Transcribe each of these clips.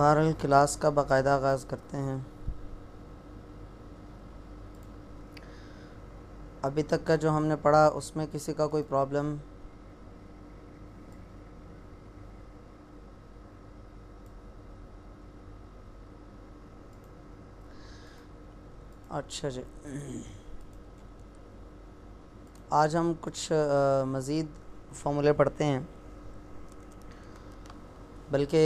बहरहाल क्लास का बाकायदा आगाज़ करते हैं अभी तक का जो हमने पढ़ा उसमें किसी का कोई प्रॉब्लम अच्छा जी आज हम कुछ मज़ीद फॉर्मूले पढ़ते हैं बल्कि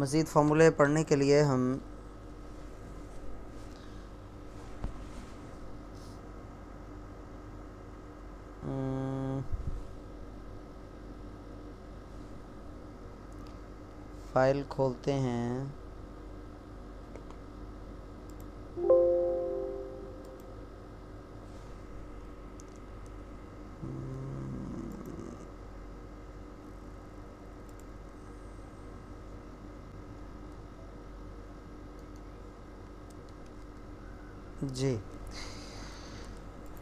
मज़ीद फार्मूले पढ़ने के लिए हम फाइल खोलते हैं जी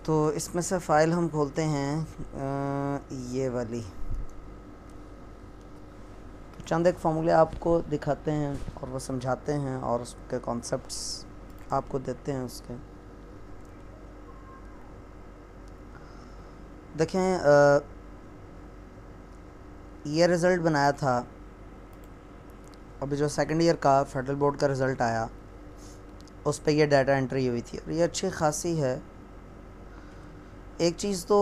तो इसमें से फ़ाइल हम खोलते हैं आ, ये वाली तो चंद एक फार्मूले आपको दिखाते हैं और वो समझाते हैं और उसके कॉन्सेप्ट्स आपको देते हैं उसके देखें आ, ये रिज़ल्ट बनाया था अभी जो सेकंड ईयर का फेडरल बोर्ड का रिज़ल्ट आया उस पर यह डाटा एंट्री हुई थी और ये अच्छी खासी है एक चीज़ तो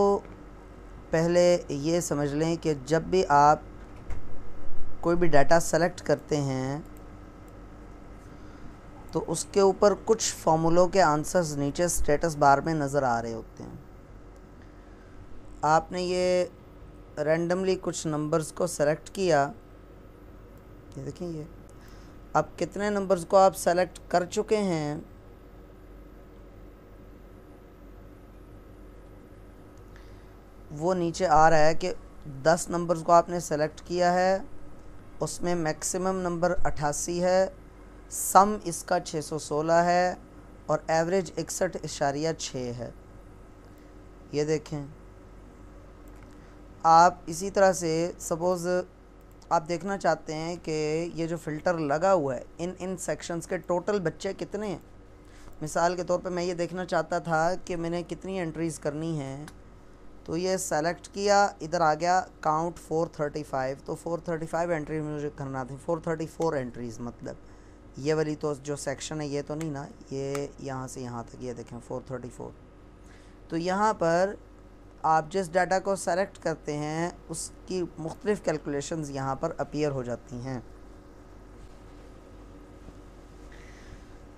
पहले ये समझ लें कि जब भी आप कोई भी डाटा सेलेक्ट करते हैं तो उसके ऊपर कुछ फॉर्मूलों के आंसर्स नीचे स्टेटस बार में नज़र आ रहे होते हैं आपने ये रैंडमली कुछ नंबर्स को सेलेक्ट किया ये देखें ये अब कितने नंबर्स को आप सेलेक्ट कर चुके हैं वो नीचे आ रहा है कि दस नंबर्स को आपने सेलेक्ट किया है उसमें मैक्सिमम नंबर अट्ठासी है सम इसका 616 है और एवरेज इकसठ इशारिया छः है ये देखें आप इसी तरह से सपोज़ आप देखना चाहते हैं कि ये जो फ़िल्टर लगा हुआ है इन इन सेक्शंस के टोटल बच्चे कितने हैं मिसाल के तौर पे मैं ये देखना चाहता था कि मैंने कितनी एंट्रीज़ करनी हैं तो ये सेलेक्ट किया इधर आ गया काउंट 435 तो 435 एंट्री मुझे करना थी 434 एंट्रीज़ मतलब ये वाली तो जो सेक्शन है ये तो नहीं ना ये यहाँ से यहाँ तक ये देखें फ़ोर तो यहाँ पर आप जिस डाटा को सेलेक्ट करते हैं उसकी मुख्तलिफ़ कैलकुलेशन यहाँ पर अपीयर हो जाती हैं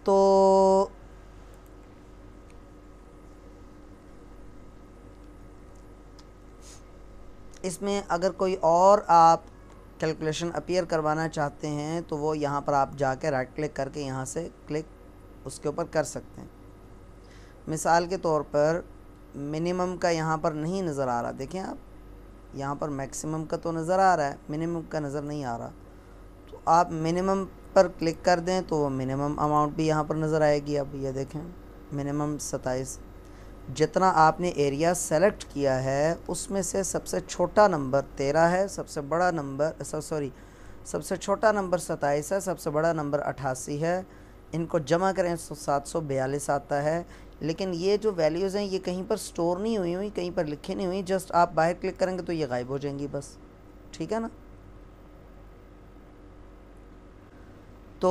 तो इसमें अगर कोई और आप कैलकुलेशन अपीयर करवाना चाहते हैं तो वो यहाँ पर आप जाके राइट क्लिक करके यहाँ से क्लिक उसके ऊपर कर सकते हैं मिसाल के तौर पर मिनिमम का यहाँ पर नहीं नज़र आ रहा देखें आप यहाँ पर मैक्सिमम का तो नज़र आ रहा है मिनिमम का नज़र नहीं आ रहा तो आप मिनिमम पर क्लिक कर दें तो वो मिनिमम अमाउंट भी यहाँ पर नज़र आएगी अब ये देखें मिनिमम सताईस जितना आपने एरिया सेलेक्ट किया है उसमें से सबसे छोटा नंबर तेरह है सबसे बड़ा नंबर सॉरी सबसे छोटा नंबर सताईस है सबसे बड़ा नंबर अट्ठासी है इनको जमा करें तो सात सौ बयालीस आता है लेकिन ये जो वैल्यूज़ हैं ये कहीं पर स्टोर नहीं हुई हुई कहीं पर लिखी नहीं हुई जस्ट आप बाहर क्लिक करेंगे तो ये गायब हो जाएंगी बस ठीक है ना तो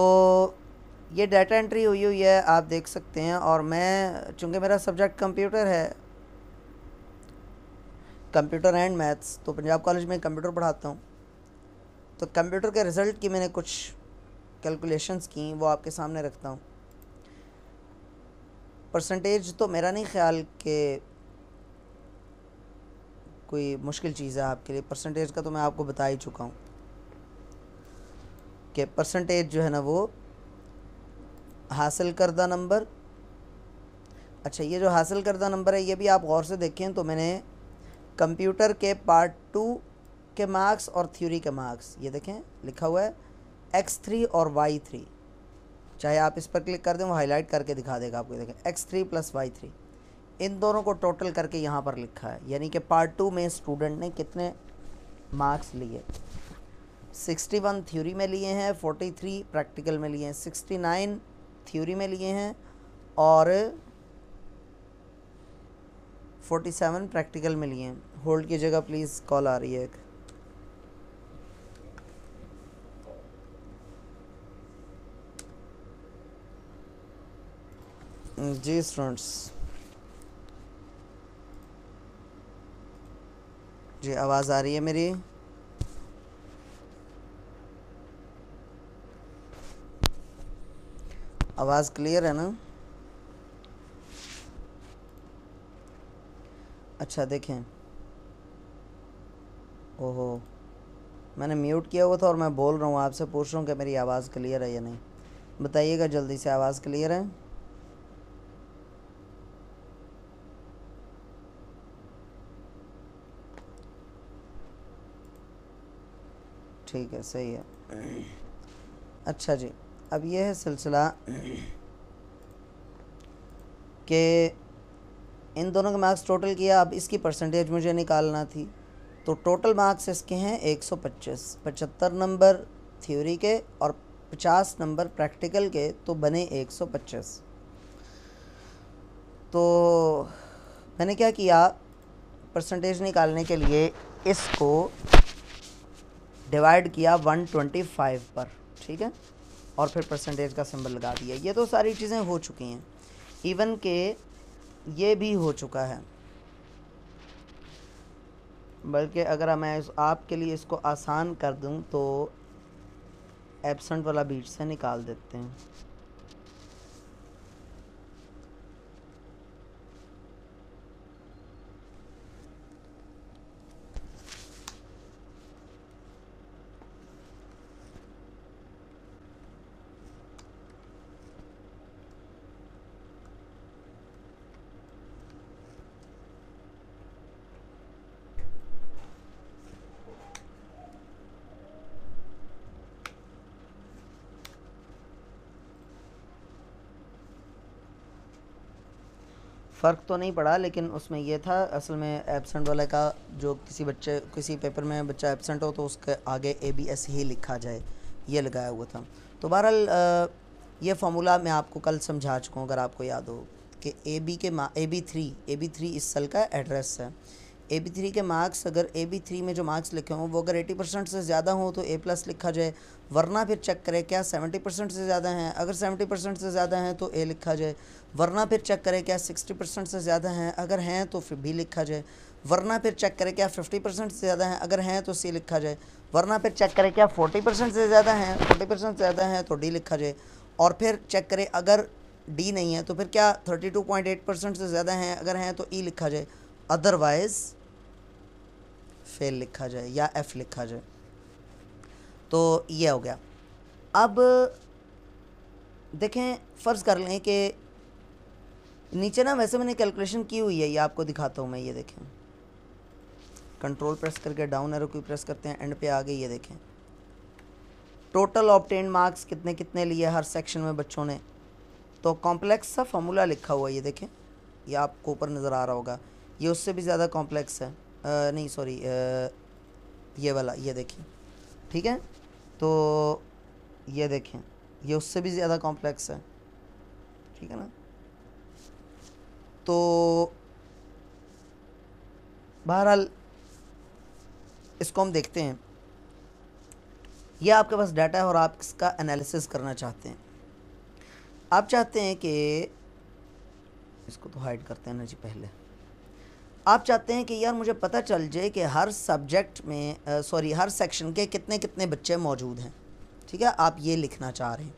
ये डाटा एंट्री हुई हुई है आप देख सकते हैं और मैं चूँकि मेरा सब्जेक्ट कंप्यूटर है कंप्यूटर एंड मैथ्स तो पंजाब कॉलेज में कंप्यूटर पढ़ाता हूँ तो कंप्यूटर के रिज़ल्ट की मैंने कुछ कैलकुलेशंस की वो आपके सामने रखता हूँ परसेंटेज तो मेरा नहीं ख्याल कि कोई मुश्किल चीज़ है आपके लिए परसेंटेज का तो मैं आपको बता ही चुका हूँ कि परसेंटेज जो है ना वो हासिल करदा नंबर अच्छा ये जो हासिल करदा नंबर है ये भी आप गौर से देखें तो मैंने कंप्यूटर के पार्ट टू के मार्क्स और थ्योरी के मार्क्स ये देखें लिखा हुआ है एक्स थ्री और वाई थ्री चाहे आप इस पर क्लिक कर दें वो हाईलाइट करके दिखा देगा आपको देखें X three plus Y three इन दोनों को टोटल करके यहाँ पर लिखा है यानी कि पार्ट टू में स्टूडेंट ने कितने मार्क्स लिए 61 थ्योरी में लिए हैं 43 प्रैक्टिकल में लिए हैं 69 थ्योरी में लिए हैं और 47 प्रैक्टिकल में लिए हैं होल्ड की जगह प्लीज़ कॉल आ रही है एक जी स्टूडेंट्स जी आवाज़ आ रही है मेरी आवाज़ क्लियर है ना अच्छा देखें ओहो मैंने म्यूट किया हुआ था और मैं बोल रहा हूँ आपसे पूछ रहा हूँ कि मेरी आवाज़ क्लियर है या नहीं बताइएगा जल्दी से आवाज़ क्लियर है ठीक है सही है अच्छा जी अब यह है सिलसिला कि इन दोनों के मार्क्स टोटल किया अब इसकी परसेंटेज मुझे निकालना थी तो टोटल मार्क्स इसके हैं 125 75 नंबर थ्योरी के और 50 नंबर प्रैक्टिकल के तो बने 125 तो मैंने क्या किया परसेंटेज निकालने के लिए इसको डिवाइड किया 125 पर ठीक है और फिर परसेंटेज का सिंबल लगा दिया ये तो सारी चीज़ें हो चुकी हैं इवन के ये भी हो चुका है बल्कि अगर मैं आपके लिए इसको आसान कर दूं तो एबसेंट वाला बीच से निकाल देते हैं फ़र्क तो नहीं पड़ा लेकिन उसमें यह था असल में एबसेंट वाले का जो किसी बच्चे किसी पेपर में बच्चा एबसेंट हो तो उसके आगे ए बी एस ही लिखा जाए ये लगाया हुआ था तो बहरहाल ये फार्मूला मैं आपको कल समझा चुका हूँ अगर आपको याद हो कि ए बी के मा A B three A B three इस सेल का एड्रेस है ए बी थ्री के मार्क्स अगर ए बी थ्री में जो मार्क्स लिखे हों वो अगर एटी परसेंट से ज़्यादा हों तो ए प्लस लिखा जाए वरना फिर चेक करें क्या सेवेंटी परसेंट से ज़्यादा हैं अगर सेवेंटी परसेंट से ज़्यादा हैं तो ए लिखा जाए वरना फिर चेक करें क्या सिक्सटी परसेंट से ज़्यादा हैं अगर हैं तो फिर बी लिखा जाए वरना फिर चेक करें क्या फिफ्टी परसेंट से ज़्यादा हैं अगर हैं तो सी लिखा जाए वरना फिर चेक करें क्या फोर्टी परसेंट से ज़्यादा हैं फोर्टी परसेंट से ज़्यादा हैं तो डी लिखा जाए और फिर चेक करें अगर डी नहीं है तो फिर क्या thirty two point eight percent से ज़्यादा हैं अगर हैं तो ई e लिखा जाए अदरवाइज़ फेल लिखा जाए या एफ लिखा जाए तो ये हो गया अब देखें फ़र्ज़ कर लें कि नीचे ना वैसे मैंने कैलकुलेशन की हुई है ये आपको दिखाता हूँ मैं ये देखें कंट्रोल प्रेस करके डाउन एरो की प्रेस करते हैं एंड पे आ गए ये देखें टोटल ऑप्टेन मार्क्स कितने कितने लिए हर सेक्शन में बच्चों ने तो कॉम्प्लेक्स सा फार्मूला लिखा हुआ ये देखें ये आपको ऊपर नज़र आ रहा होगा ये उससे भी ज़्यादा कॉम्प्लेक्स है नहीं सॉरी ये वाला ये देखिए ठीक है तो ये देखें ये उससे भी ज़्यादा कॉम्प्लेक्स है ठीक है ना तो बहरहाल इसको हम देखते हैं यह आपके पास डाटा है और आप इसका एनालिसिस करना चाहते हैं आप चाहते हैं कि इसको तो हाइड करते हैं ना जी पहले आप चाहते हैं कि यार मुझे पता चल जाए कि हर सब्जेक्ट में सॉरी हर सेक्शन के कितने कितने बच्चे मौजूद हैं ठीक है आप ये लिखना चाह रहे हैं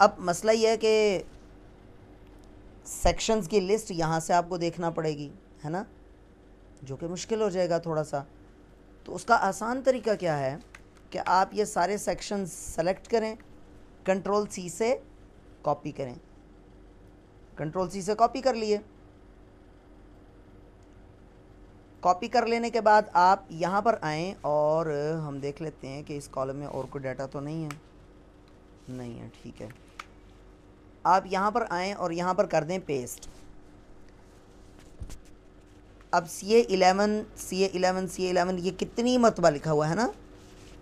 अब मसला ये है कि सेक्शंस की लिस्ट यहाँ से आपको देखना पड़ेगी है ना जो कि मुश्किल हो जाएगा थोड़ा सा तो उसका आसान तरीका क्या है कि आप ये सारे सेक्शन सेलेक्ट करें कंट्रोल सी से कॉपी करें कंट्रोल सी से कॉपी कर लिए कॉपी कर लेने के बाद आप यहाँ पर आएँ और हम देख लेते हैं कि इस कॉलम में और कोई डाटा तो नहीं है नहीं है ठीक है आप यहाँ पर आएँ और यहाँ पर कर दें पेस्ट अब C A eleven C A eleven C eleven ये कितनी मतबा लिखा हुआ है ना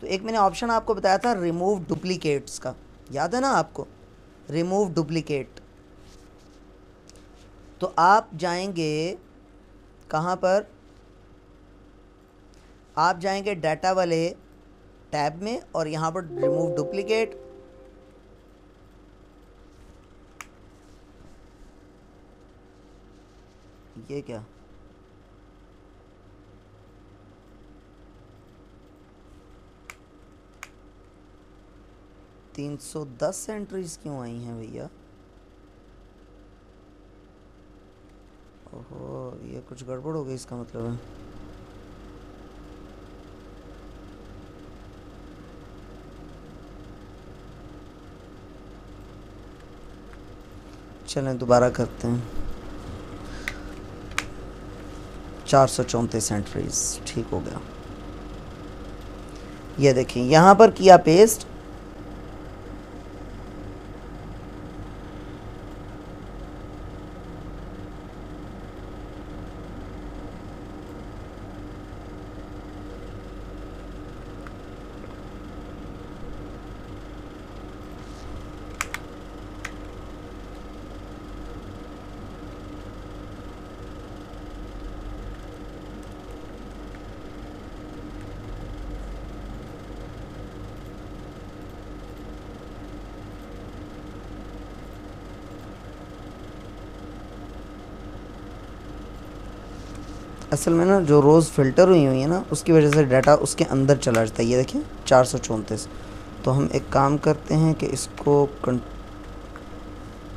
तो एक मैंने ऑप्शन आपको बताया था रिमूव डुप्लीकेट्स का याद है ना आपको रिमूव डुप्लीकेट तो आप जाएंगे कहाँ पर आप जाएंगे डाटा वाले टैब में और यहाँ पर रिमूव डुप्लीकेट ये क्या तीन सौ दस एंट्रीज क्यों आई हैं भैया ओहो ये कुछ गड़बड़ हो गई इसका मतलब है चलें दोबारा करते हैं चार सौ चौंतीस एंट्रीज ठीक हो गया ये यह देखें यहाँ पर किया पेस्ट असल में ना जो रोज़ फ़िल्टर हुई हुई है ना उसकी वजह से डाटा उसके अंदर चला जाता है ये देखिए चार सौ चौंतीस तो हम एक काम करते हैं कि इसको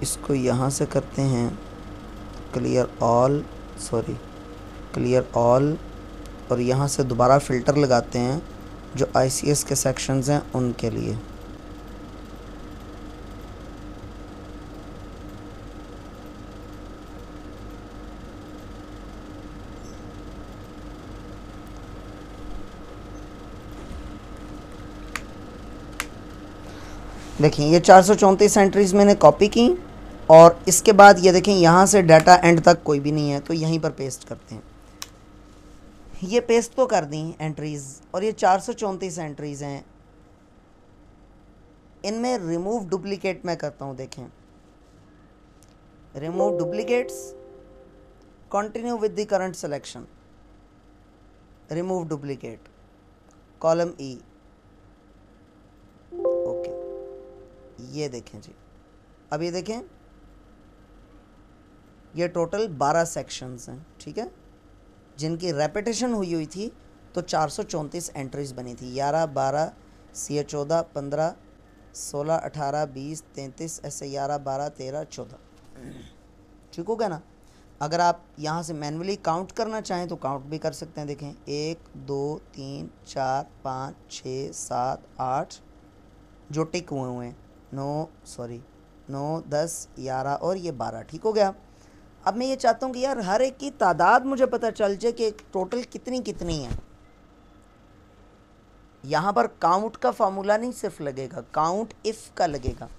इसको यहाँ से करते हैं clear all sorry clear all और यहाँ से दोबारा फ़िल्टर लगाते हैं जो आई के सेक्शंस हैं उनके लिए देखें ये चार सौ चौंतीस एंट्रीज मैंने कॉपी की और इसके बाद ये देखें यहाँ से डाटा एंड तक कोई भी नहीं है तो यहीं पर पेस्ट करते हैं ये पेस्ट तो कर दी एंट्रीज़ और ये चार सौ चौंतीस एंट्रीज़ हैं इनमें रिमूव डुप्लीकेट मैं करता हूँ देखें remove duplicates continue with the current selection remove duplicate column E ये देखें जी अब ये देखें ये टोटल 12 सेक्शंस हैं ठीक है जिनकी रेपिटेशन हुई हुई थी तो चार एंट्रीज बनी थी ग्यारह बारह सी ए चौदह पंद्रह सोलह अठारह बीस तैंतीस ऐसे ग्यारह बारह तेरह चौदह ठीक हो गया ना अगर आप यहाँ से मैनुअली काउंट करना चाहें तो काउंट भी कर सकते हैं देखें एक दो तीन चार पाँच छः सात आठ जो टिक हुए हुए हैं नौ सॉरी नौ दस ग्यारह और ये बारह ठीक हो गया अब मैं ये चाहता हूँ कि यार हर एक की तादाद मुझे पता चल जाए कि टोटल कितनी कितनी है यहाँ पर काउंट का फार्मूला नहीं सिर्फ लगेगा काउंट इफ़ का लगेगा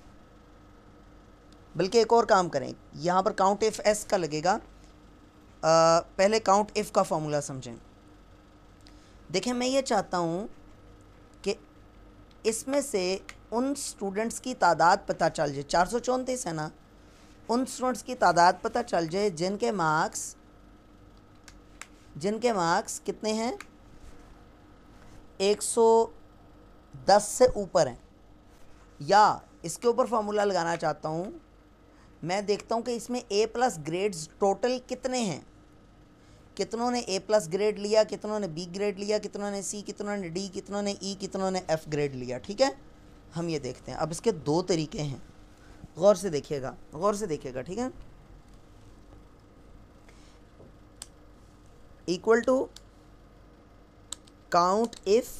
बल्कि एक और काम करें यहाँ पर काउंट इफ़ एस का लगेगा आ, पहले काउंट इफ़ का फार्मूला समझें देखें मैं ये चाहता हूँ कि इसमें से उन स्टूडेंट्स की तादाद पता चल जाए चार सौ चौंतीस है ना उन स्टूडेंट्स की तादाद पता चल जाए जिनके मार्क्स जिनके मार्क्स कितने हैं एक सौ दस से ऊपर हैं या इसके ऊपर फार्मूला लगाना चाहता हूँ मैं देखता हूँ कि इसमें ए प्लस ग्रेड्स टोटल कितने हैं कितनों ने ए प्लस ग्रेड लिया कितनों ने बी ग्रेड लिया कितनों ने सी कितनों ने डी कितनों ने ई e, कितनों ने एफ ग्रेड लिया ठीक है हम ये देखते हैं अब इसके दो तरीके हैं गौर से देखिएगा गौर से देखिएगा ठीक है इक्वल टू काउंट इफ़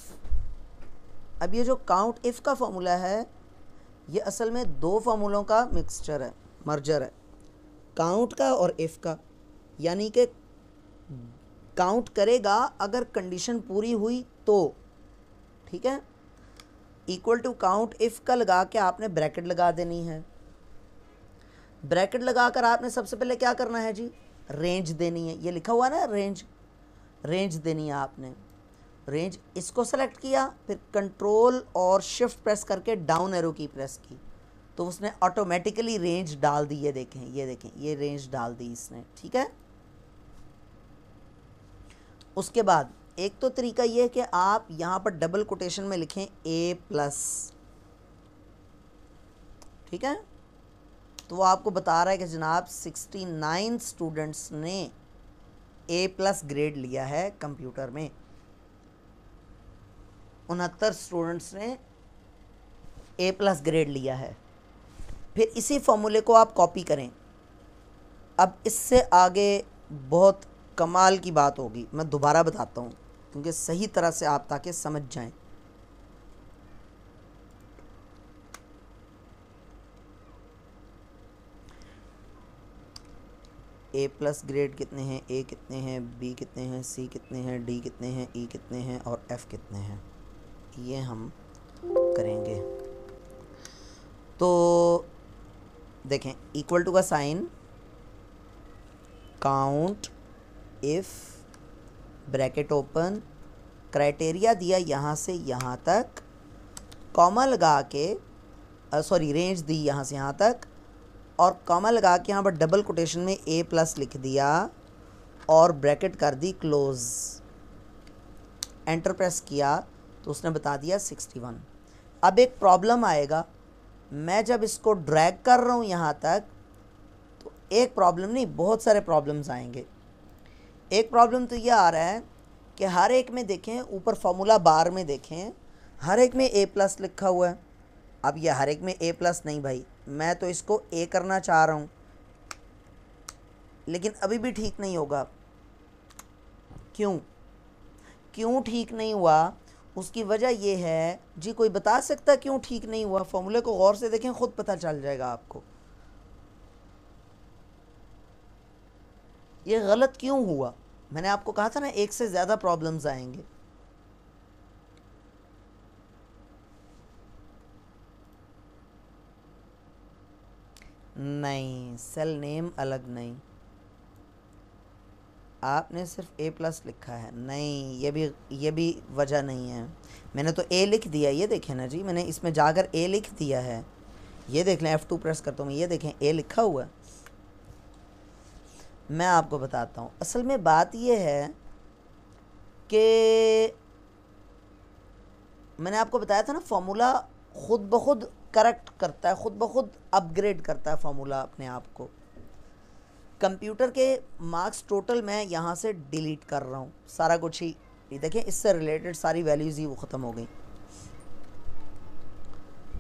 अब ये जो काउंट इफ़ का फॉर्मूला है ये असल में दो फार्मूलों का मिक्सचर है मर्जर है काउंट का और इफ़ का यानी कि काउंट करेगा अगर कंडीशन पूरी हुई तो ठीक है इक्वल टू काउंट इफ़ का लगा के आपने ब्रैकेट लगा देनी है ब्रैकेट लगा कर आपने सबसे पहले क्या करना है जी रेंज देनी है ये लिखा हुआ ना रेंज रेंज देनी है आपने रेंज इसको सेलेक्ट किया फिर कंट्रोल और शिफ्ट प्रेस करके डाउन एरो की प्रेस की तो उसने ऑटोमेटिकली रेंज डाल दी ये देखें ये देखें ये रेंज डाल दी इसने ठीक है उसके बाद एक तो तरीका ये है कि आप यहाँ पर डबल कोटेशन में लिखें ए प्लस ठीक है तो वो आपको बता रहा है कि जनाब 69 स्टूडेंट्स ने ए प्लस ग्रेड लिया है कंप्यूटर में उनहत्तर स्टूडेंट्स ने ए प्लस ग्रेड लिया है फिर इसी फॉर्मूले को आप कॉपी करें अब इससे आगे बहुत कमाल की बात होगी मैं दोबारा बताता हूँ क्योंकि सही तरह से आप ताकि समझ जाएं ए प्लस ग्रेड कितने हैं ए कितने हैं बी कितने हैं सी कितने हैं डी कितने हैं ई e कितने हैं और एफ कितने हैं ये हम करेंगे तो देखें इक्वल टू का sign count if bracket open criteria दिया यहाँ से यहाँ तक कॉमा लगा के सॉरी रेंज दी यहाँ से यहाँ तक और कॉमा लगा के यहाँ पर डबल कोटेशन में ए प्लस लिख दिया और ब्रैकेट कर दी क्लोज एंटर प्रेस किया तो उसने बता दिया सिक्सटी वन अब एक प्रॉब्लम आएगा मैं जब इसको ड्रैग कर रहा हूँ यहाँ तक तो एक प्रॉब्लम नहीं बहुत सारे प्रॉब्लम्स आएंगे एक प्रॉब्लम तो ये आ रहा है कि हर एक में देखें ऊपर फार्मूला बार में देखें हर एक में ए प्लस लिखा हुआ है अब ये हर एक में ए प्लस नहीं भाई मैं तो इसको ए करना चाह रहा हूँ लेकिन अभी भी ठीक नहीं होगा क्यों क्यों ठीक नहीं हुआ उसकी वजह ये है जी कोई बता सकता क्यों ठीक नहीं हुआ फॉर्मूले को गौर से देखें खुद पता चल जाएगा आपको ये गलत क्यों हुआ मैंने आपको कहा था ना एक से ज़्यादा प्रॉब्लम्स आएंगे नहीं सेल नेम अलग नहीं आपने सिर्फ ए प्लस लिखा है नहीं ये भी ये भी वजह नहीं है मैंने तो ए लिख दिया ये देखें ना जी मैंने इसमें जाकर ए लिख दिया है ये देख लें एफ़ टू प्रेस करता हूँ मैं ये देखें ए लिखा हुआ है मैं आपको बताता हूँ असल में बात यह है कि मैंने आपको बताया था ना फार्मूला ख़ुद ब खुद करेक्ट करता है ख़ुद ब खुद अपग्रेड करता है फार्मूला अपने आप को कंप्यूटर के मार्क्स टोटल मैं यहाँ से डिलीट कर रहा हूँ सारा कुछ ही देखें इससे रिलेटेड सारी वैल्यूज़ ही वो ख़त्म हो गई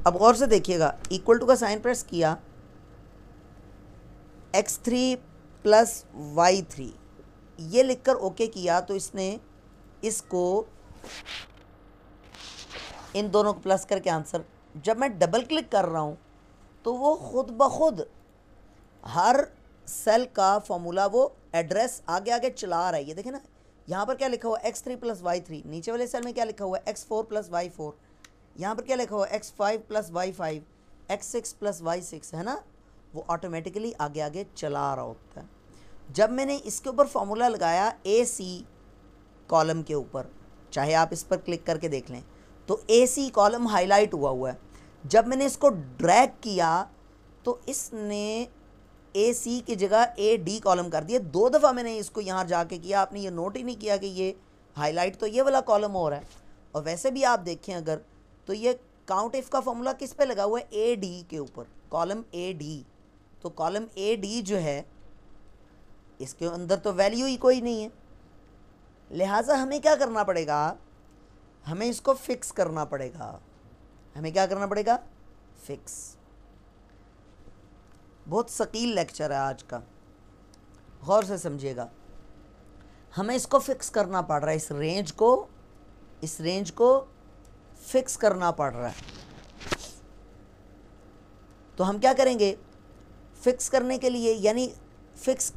अब गौर से देखिएगा इक्वल टू का साइन प्रेस किया X three plus Y three ये लिखकर ओके किया तो इसने इसको इन दोनों को प्लस करके आंसर जब मैं डबल क्लिक कर रहा हूँ तो वो ख़ुद ब खुद हर सेल का फॉर्मूला वो एड्रेस आगे आगे चला रहा है ये देखे ना यहाँ पर क्या लिखा हुआ X three plus Y three नीचे वाले सेल में क्या लिखा हुआ है X four plus Y four यहाँ पर क्या लिखा हुआ है X five plus Y five X six plus Y six है ना वो ऑटोमेटिकली आगे आगे चला आ रहा होता है जब मैंने इसके ऊपर फार्मूला लगाया ए सी कॉलम के ऊपर चाहे आप इस पर क्लिक करके देख लें तो ए सी कॉलम हाईलाइट हुआ हुआ है जब मैंने इसको ड्रैग किया तो इसने ए सी की जगह ए डी कॉलम कर दिया दो दफ़ा मैंने इसको यहाँ जाके किया आपने ये नोट ही नहीं किया कि ये हाईलाइट तो ये वाला कॉलम हो रहा है और वैसे भी आप देखें अगर तो ये काउंट इफ़ का फॉर्मूला किस पे लगा हुआ है ए डी के ऊपर कॉलम ए डी तो कॉलम ए डी जो है इसके अंदर तो वैल्यू ही कोई नहीं है लिहाजा हमें क्या करना पड़ेगा हमें इसको फिक्स करना पड़ेगा हमें क्या करना पड़ेगा फिक्स बहुत शकील लेक्चर है आज का गौर से समझिएगा हमें इसको फिक्स करना पड़ रहा है इस रेंज को इस रेंज को फिक्स करना पड़ रहा है तो हम क्या करेंगे फिक्स करने के लिए यानी फिक्स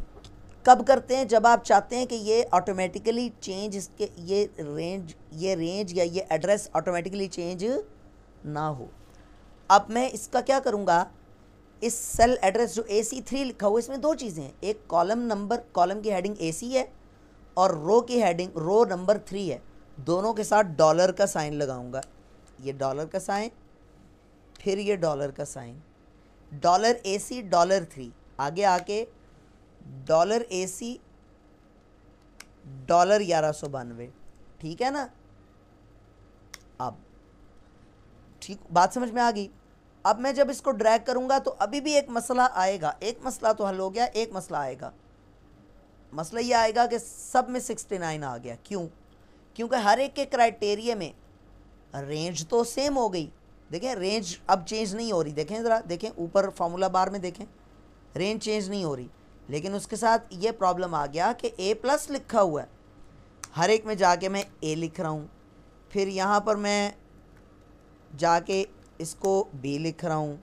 कब करते हैं जब आप चाहते हैं कि ये ऑटोमेटिकली चेंज इसके ये रेंज ये रेंज या ये एड्रेस ऑटोमेटिकली चेंज ना हो अब मैं इसका क्या करूँगा इस सेल एड्रेस जो ए सी थ्री लिखा हुआ इसमें दो चीज़ें हैं एक कॉलम नंबर कॉलम की हेडिंग ए सी है और रो की हेडिंग रो नंबर थ्री है दोनों के साथ डॉलर का साइन लगाऊंगा ये डॉलर का साइन फिर ये डॉलर का sign dollar A C dollar three आगे आके डॉलर ए सी डॉलर ग्यारह सौ बानवे ठीक है ना अब ठीक बात समझ में आ गई अब मैं जब इसको ड्रैग करूंगा तो अभी भी एक मसला आएगा एक मसला तो हल हो गया एक मसला आएगा मसला ये आएगा कि सब में सिक्सटी नाइन आ गया क्यों क्योंकि हर एक के क्राइटेरिया में रेंज तो सेम हो गई देखें रेंज अब चेंज नहीं हो रही देखें ज़रा देखें ऊपर फार्मूला बार में देखें रेंज चेंज नहीं हो रही लेकिन उसके साथ ये प्रॉब्लम आ गया कि ए प्लस लिखा हुआ है हर एक में जाके मैं ए लिख रहा हूँ फिर यहाँ पर मैं जाके इसको बी लिख रहा हूँ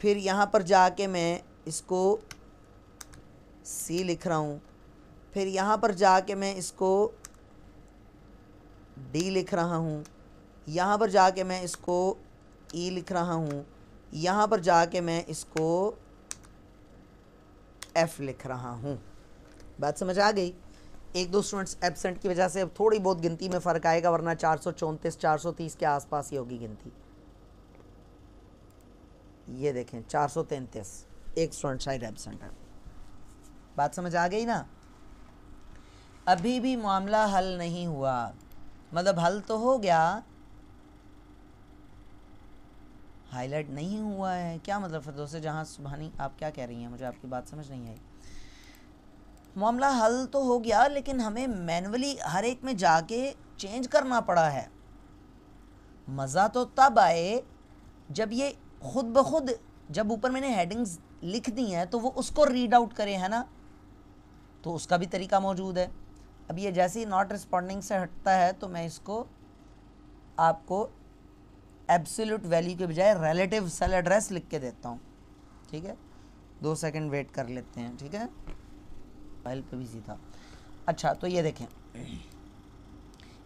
फिर यहाँ पर जाके मैं इसको सी लिख रहा हूँ फिर यहाँ पर जाके मैं इसको डी लिख रहा हूँ यहाँ पर जाके मैं इसको ई e लिख रहा हूँ यहाँ पर जाके मैं इसको एफ़ लिख रहा हूँ बात समझ आ गई एक दो स्टूडेंट्स एबसेंट की वजह से अब थोड़ी बहुत गिनती में फ़र्क आएगा वरना चार सौ चौंतीस चार सौ तीस के आसपास ही होगी गिनती ये देखें चार सौ तैंतीस एक स्टूडेंट शायद एबसेंट है बात समझ आ गई ना अभी भी मामला हल नहीं हुआ मतलब हल तो हो गया हाईलाइट नहीं हुआ है क्या मतलब फिरदोस जहाँ सुबहानी आप क्या कह रही हैं मुझे आपकी बात समझ नहीं आई मामला हल तो हो गया लेकिन हमें मैनुअली हर एक में जाके चेंज करना पड़ा है मज़ा तो तब आए जब ये खुद ब खुद जब ऊपर मैंने हेडिंग्स लिख दी हैं तो वो उसको रीड आउट करे है ना तो उसका भी तरीका मौजूद है अब ये जैसे ही नॉट रिस्पॉन्डिंग से हटता है तो मैं इसको आपको एब्सोल्यूट वैल्यू के बजाय रिलेटिव सेल एड्रेस लिख के देता हूँ ठीक है दो सेकंड वेट कर लेते हैं ठीक है फाइल पे बिजी था अच्छा तो ये देखें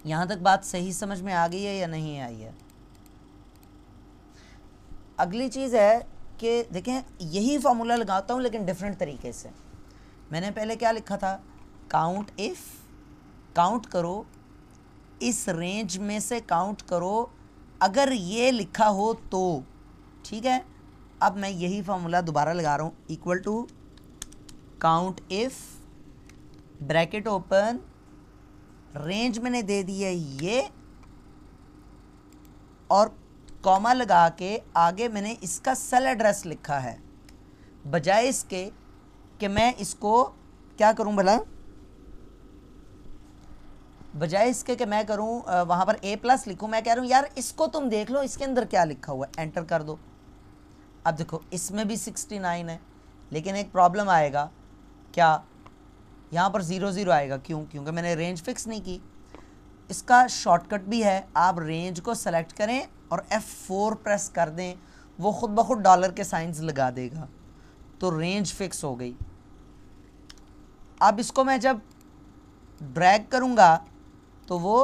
यहाँ तक बात सही समझ में आ गई है या नहीं आई है अगली चीज़ है कि देखें यही फार्मूला लगाता हूँ लेकिन डिफरेंट तरीके से मैंने पहले क्या लिखा था काउंट इफ़ काउंट करो इस रेंज में से काउंट करो अगर ये लिखा हो तो ठीक है अब मैं यही फार्मूला दोबारा लगा रहा हूँ equal to count if bracket open range मैंने दे दी है ये और कॉमा लगा के आगे मैंने इसका सेल एड्रेस लिखा है बजाय इसके कि मैं इसको क्या करूं भला बजाय इसके कि मैं करूँ वहाँ पर ए प्लस लिखूँ मैं कह रहा हूँ यार इसको तुम देख लो इसके अंदर क्या लिखा हुआ है एंटर कर दो अब देखो इसमें भी सिक्सटी नाइन है लेकिन एक प्रॉब्लम आएगा क्या यहाँ पर ज़ीरो ज़ीरो आएगा क्यों क्योंकि मैंने रेंज फिक्स नहीं की इसका शॉर्टकट भी है आप रेंज को सेलेक्ट करें और एफ़ फोर प्रेस कर दें वो ख़ुद ब खुद डॉलर के साइंस लगा देगा तो रेंज फिक्स हो गई अब इसको मैं जब ड्रैग करूँगा तो वो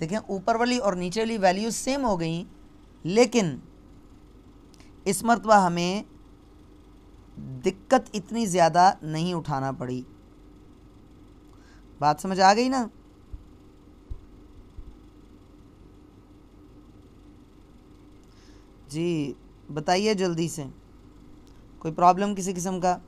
देखें ऊपर वाली और नीचे वाली वैल्यूज सेम हो गई लेकिन इस मरतबा हमें दिक्कत इतनी ज़्यादा नहीं उठाना पड़ी बात समझ आ गई ना जी बताइए जल्दी से कोई प्रॉब्लम किसी किस्म का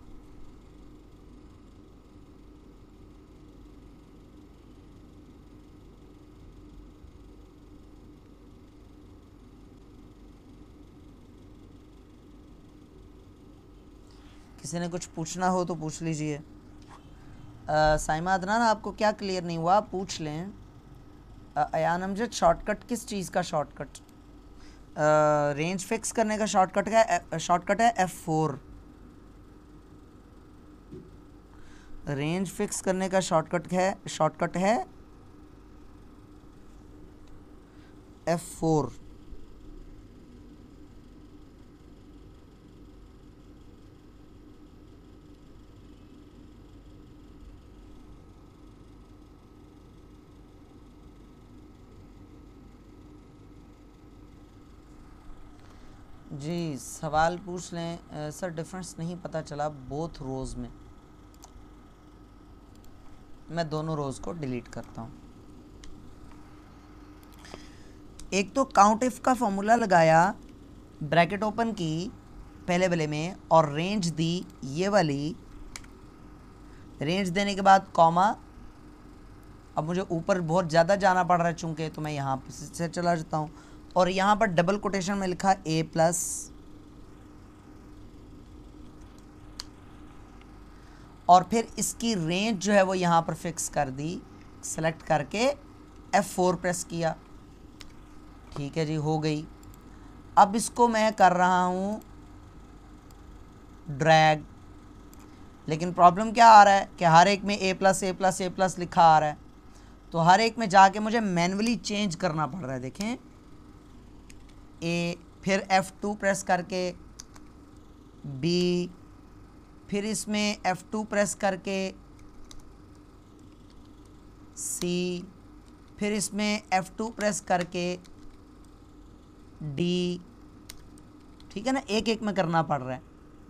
किसी ने कुछ पूछना हो तो पूछ लीजिए साइमा अदनान आपको क्या क्लियर नहीं हुआ आप पूछ लें अयान अमजद शॉर्टकट किस चीज़ का शॉर्टकट रेंज फिक्स करने का शॉर्टकट का शॉर्टकट है एफ़ फोर रेंज फिक्स करने का शॉर्टकट है शॉर्टकट है एफ़ फोर सवाल पूछ लें सर डिफरेंस नहीं पता चला बोथ रोज़ में मैं दोनों रोज़ को डिलीट करता हूँ एक तो काउंट इफ का फॉर्मूला लगाया ब्रैकेट ओपन की पहले वाले में और रेंज दी ये वाली रेंज देने के बाद कॉमा अब मुझे ऊपर बहुत ज़्यादा जाना पड़ रहा है चूँकि तो मैं यहाँ से चला जाता हूँ और यहाँ पर डबल कोटेशन में लिखा ए प्लस और फिर इसकी रेंज जो है वो यहाँ पर फिक्स कर दी सेलेक्ट करके एफ़ फोर प्रेस किया ठीक है जी हो गई अब इसको मैं कर रहा हूँ ड्रैग लेकिन प्रॉब्लम क्या आ रहा है कि हर एक में A plus A plus A plus लिखा आ रहा है तो हर एक में जाके मुझे मैनुअली चेंज करना पड़ रहा है देखें ए फिर F2 प्रेस करके बी फिर इसमें F2 प्रेस करके C फिर इसमें F2 प्रेस करके D ठीक है ना एक एक में करना पड़ रहा है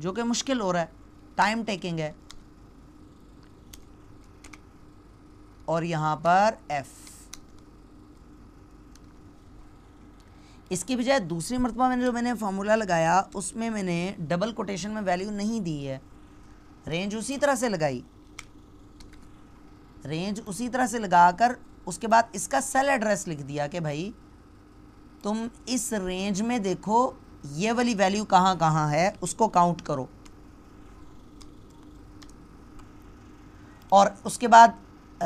जो कि मुश्किल हो रहा है टाइम टेकिंग है और यहाँ पर F इसकी बजाय दूसरी मरतबा मैंने जो मैंने फार्मूला लगाया उसमें मैंने डबल कोटेशन में वैल्यू नहीं दी है रेंज उसी तरह से लगाई रेंज उसी तरह से लगाकर उसके बाद इसका सेल एड्रेस लिख दिया कि भाई तुम इस रेंज में देखो ये वाली वैल्यू कहाँ कहाँ है उसको काउंट करो और उसके बाद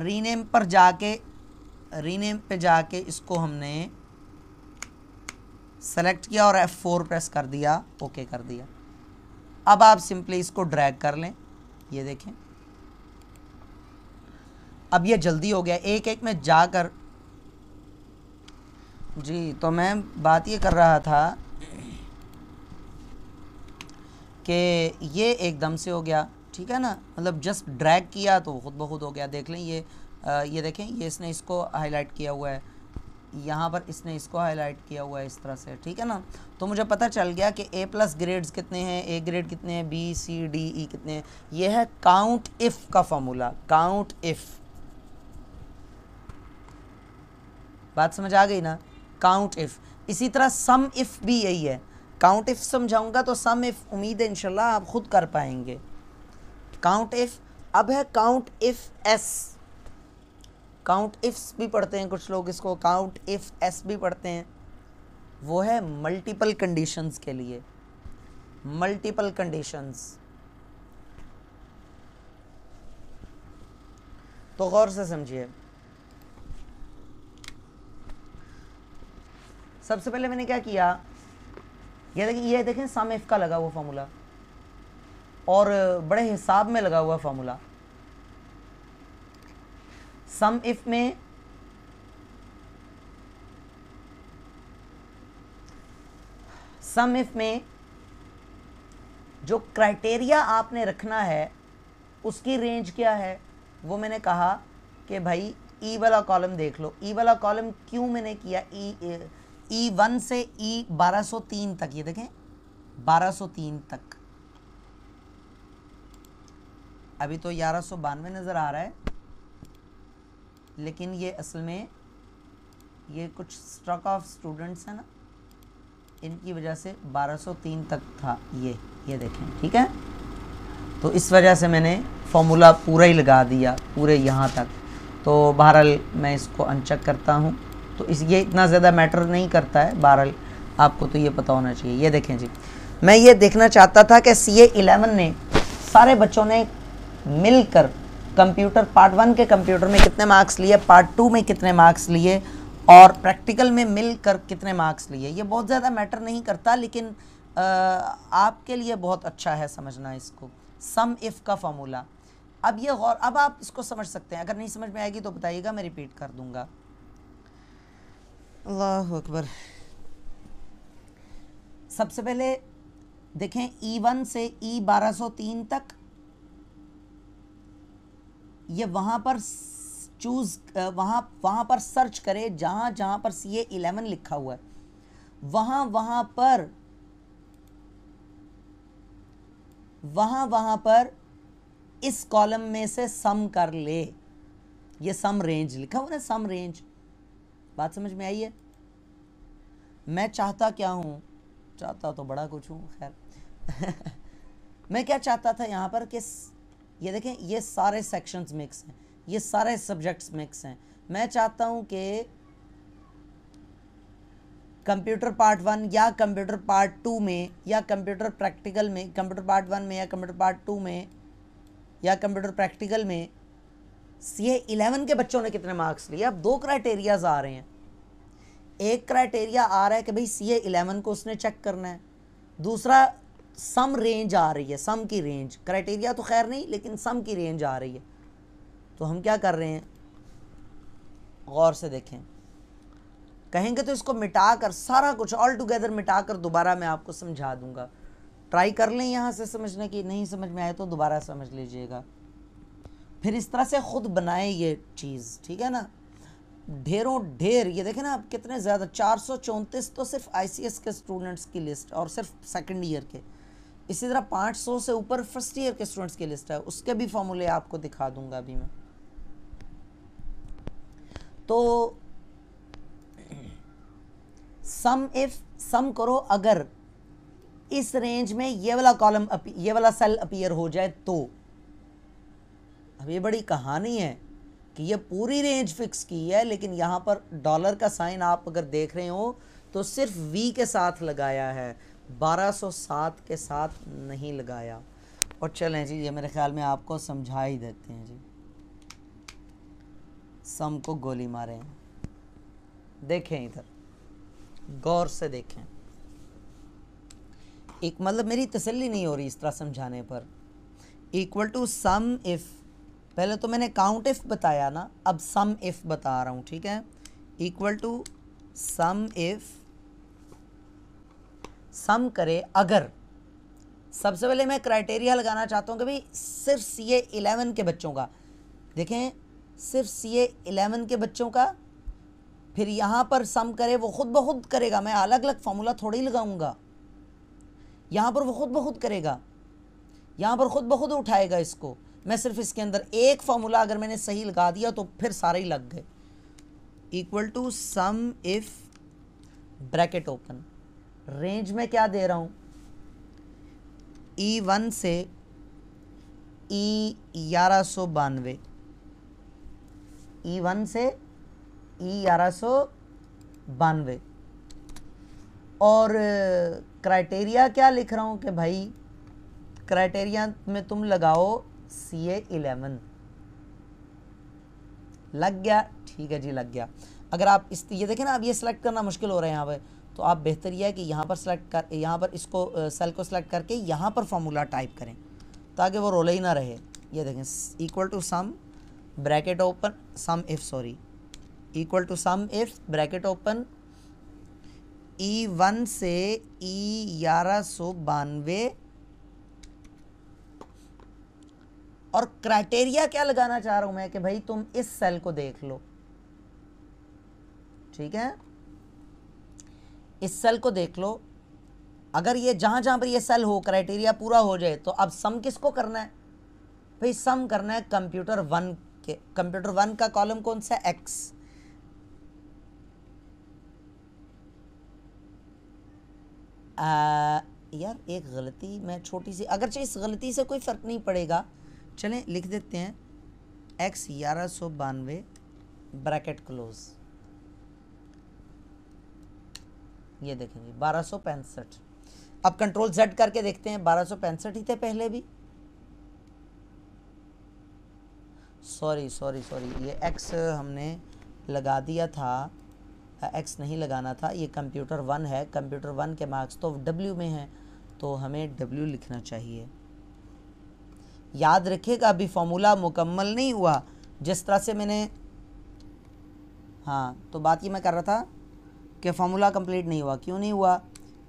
रीनेम पर जाके रीनेम पे जाके इसको हमने सेलेक्ट किया और F4 प्रेस कर दिया ओके कर दिया अब आप सिंपली इसको ड्रैग कर लें ये देखें अब ये जल्दी हो गया एक एक में जाकर जी तो मैं बात ये कर रहा था कि ये एकदम से हो गया ठीक है ना मतलब जस्ट ड्रैग किया तो खुद बहुत हो गया देख लें ये आ, ये देखें ये इसने इसको हाईलाइट किया हुआ है यहाँ पर इसने इसको हाईलाइट किया हुआ है इस तरह से ठीक है ना तो मुझे पता चल गया कि ए प्लस ग्रेड्स कितने हैं ए ग्रेड कितने हैं बी सी डी ई कितने हैं ये है काउंट इफ़ का फॉर्मूला काउंट इफ़ बात समझ आ गई ना काउंट इफ़ इसी तरह सम इफ़ भी यही है काउंट इफ़ समझाऊंगा तो सम इफ़ उम्मीद है इनशाला आप ख़ुद कर पाएंगे काउंट इफ़ अब है count if S count ifs भी पढ़ते हैं कुछ लोग इसको काउंट इफ एस भी पढ़ते हैं वो है मल्टीपल कंडीशंस के लिए मल्टीपल कंडीशंस तो गौर से समझिए सबसे पहले मैंने क्या किया ये देखिए ये देखें साम इफ का लगा हुआ फार्मूला और बड़े हिसाब में लगा हुआ फार्मूला सम इफ में सम इफ में जो क्राइटेरिया आपने रखना है उसकी रेंज क्या है वो मैंने कहा कि भाई ई e वाला कॉलम देख लो ई e वाला कॉलम क्यों मैंने किया ई ई वन से ई e 1203 तक ये देखें 1203 तक अभी तो ग्यारह नज़र आ रहा है लेकिन ये असल में ये कुछ स्ट्रक ऑफ स्टूडेंट्स हैं ना इनकी वजह से 1203 तक था ये ये देखें ठीक है तो इस वजह से मैंने फॉर्मूला पूरा ही लगा दिया पूरे यहाँ तक तो बहरहाल मैं इसको अनचेक करता हूँ तो इस ये इतना ज़्यादा मैटर नहीं करता है बहरहाल आपको तो ये पता होना चाहिए ये देखें जी मैं ये देखना चाहता था कि सी ए ने सारे बच्चों ने मिलकर कंप्यूटर पार्ट वन के कंप्यूटर में कितने मार्क्स लिए पार्ट टू में कितने मार्क्स लिए और प्रैक्टिकल में मिल कर कितने मार्क्स लिए ये बहुत ज़्यादा मैटर नहीं करता लेकिन आ, आपके लिए बहुत अच्छा है समझना इसको सम इफ़ का फॉर्मूला अब ये गौर अब आप इसको समझ सकते हैं अगर नहीं समझ में आएगी तो बताइएगा मैं रिपीट कर दूँगा अल्लाह अकबर सबसे पहले देखें ई e वन से ई e बारह सौ तीन तक ये वहाँ पर चूज़ वहाँ वहाँ पर सर्च करे जहाँ जहाँ पर सी ए इलेवन लिखा हुआ है वहाँ वहाँ पर वहाँ वहाँ पर इस कॉलम में से सम कर ले ये सम रेंज लिखा हुआ ना सम रेंज बात समझ में आई है मैं चाहता क्या हूँ चाहता तो बड़ा कुछ हूँ खैर मैं क्या चाहता था यहाँ पर कि ये देखें ये सारे सेक्शंस मिक्स हैं ये सारे सब्जेक्ट्स मिक्स हैं मैं चाहता हूँ कि कंप्यूटर पार्ट वन या कंप्यूटर पार्ट टू में या कंप्यूटर प्रैक्टिकल में कंप्यूटर पार्ट वन में या कंप्यूटर पार्ट टू में या कंप्यूटर प्रैक्टिकल में सी ए इलेवन के बच्चों ने कितने मार्क्स लिए अब दो क्राइटेरियाज आ रहे हैं एक क्राइटेरिया आ रहा है कि भाई सी ए इलेवन को उसने चेक करना है दूसरा सम रेंज आ रही है सम की रेंज क्राइटेरिया तो खैर नहीं लेकिन सम की रेंज आ रही है तो हम क्या कर रहे हैं गौर से देखें कहेंगे तो इसको मिटा कर सारा कुछ ऑल टुगेदर मिटा कर दोबारा मैं आपको समझा दूंगा ट्राई कर लें यहाँ से समझने की नहीं समझ में आए तो दोबारा समझ लीजिएगा फिर इस तरह से ख़ुद बनाए ये चीज़ ठीक है ना ढेरों ढेर ये देखें ना आप कितने ज़्यादा चार सौ चौंतीस तो सिर्फ आई के स्टूडेंट्स की लिस्ट और सिर्फ सेकेंड ईयर के इसी तरह 500 से ऊपर फर्स्ट ईयर के स्टूडेंट्स की लिस्ट है उसके भी फॉर्मूले आपको दिखा दूंगा अभी मैं तो सम इफ सम करो अगर इस रेंज में ये वाला कॉलम ये वाला सेल अपीयर हो जाए तो अब ये बड़ी कहानी है कि ये पूरी रेंज फिक्स की है लेकिन यहां पर डॉलर का साइन आप अगर देख रहे हो तो सिर्फ वी के साथ लगाया है 1207 के साथ नहीं लगाया और चलें जी ये मेरे ख्याल में आपको समझा ही देते हैं जी सम को गोली मारें देखें इधर गौर से देखें एक मतलब मेरी तसल्ली नहीं हो रही इस तरह समझाने पर इक्वल टू सम इफ़ पहले तो मैंने काउंट इफ़ बताया ना अब सम इफ़ बता रहा हूँ ठीक है equal to sum if sum करे अगर सबसे पहले मैं क्राइटेरिया लगाना चाहता हूँ कि भाई सिर्फ सी ए इलेवन के बच्चों का देखें सिर्फ सी ए इलेवन के बच्चों का फिर यहाँ पर सम करे वो खुद ब खुद करेगा मैं अलग अलग फार्मूला थोड़ी लगाऊंगा यहाँ पर वो खुद ब खुद करेगा यहाँ पर खुद ब खुद उठाएगा इसको मैं सिर्फ इसके अंदर एक फार्मूला अगर मैंने सही लगा दिया तो फिर सारे ही लग गए equal to sum if bracket open range में क्या दे रहा हूँ ई वन से ई ग्यारह सौ बानवे ई वन से ई ग्यारह सौ बानवे और क्राइटेरिया क्या लिख रहा हूँ कि भाई क्राइटेरिया में तुम लगाओ सी ए इलेवन लग गया ठीक है जी लग गया अगर आप इस ये देखें ना अब ये सिलेक्ट करना मुश्किल हो रहा है यहाँ पर तो आप बेहतर यह है कि यहाँ पर सेलेक्ट कर यहाँ पर इसको सेल को सेलेक्ट करके यहाँ पर फार्मूला टाइप करें ताकि वो रोले ही ना रहे ये देखें equal to sum bracket open sum if sorry equal to sum if bracket open E one से ई ग्यारह सौ बानवे और क्राइटेरिया क्या लगाना चाह रहा हूं मैं कि भाई तुम इस सेल को देख लो ठीक है इस सेल को देख लो अगर ये जहाँ जहाँ पर ये सेल हो क्राइटेरिया पूरा हो जाए तो अब सम किसको करना है भाई सम करना है कंप्यूटर वन के कंप्यूटर वन का कॉलम कौन सा एक्स यार एक गलती मैं छोटी सी चाहे इस गलती से कोई फ़र्क नहीं पड़ेगा चलें लिख देते हैं एक्स ग्यारह सौ बानवे ब्रैकेट क्लोज़ ये देखेंगे बारह सौ पैंसठ अब कंट्रोल जेड करके देखते हैं बारह सौ पैंसठ ही थे पहले भी सॉरी सॉरी सॉरी ये एक्स हमने लगा दिया था एक्स नहीं लगाना था ये कंप्यूटर वन है कंप्यूटर वन के मार्क्स तो डब्ल्यू में हैं तो हमें डब्ल्यू लिखना चाहिए याद रखिएगा अभी फॉर्मूला मुकम्मल नहीं हुआ जिस तरह से मैंने हाँ तो बात ये मैं कर रहा था कि फार्मूला कम्प्लीट नहीं हुआ क्यों नहीं हुआ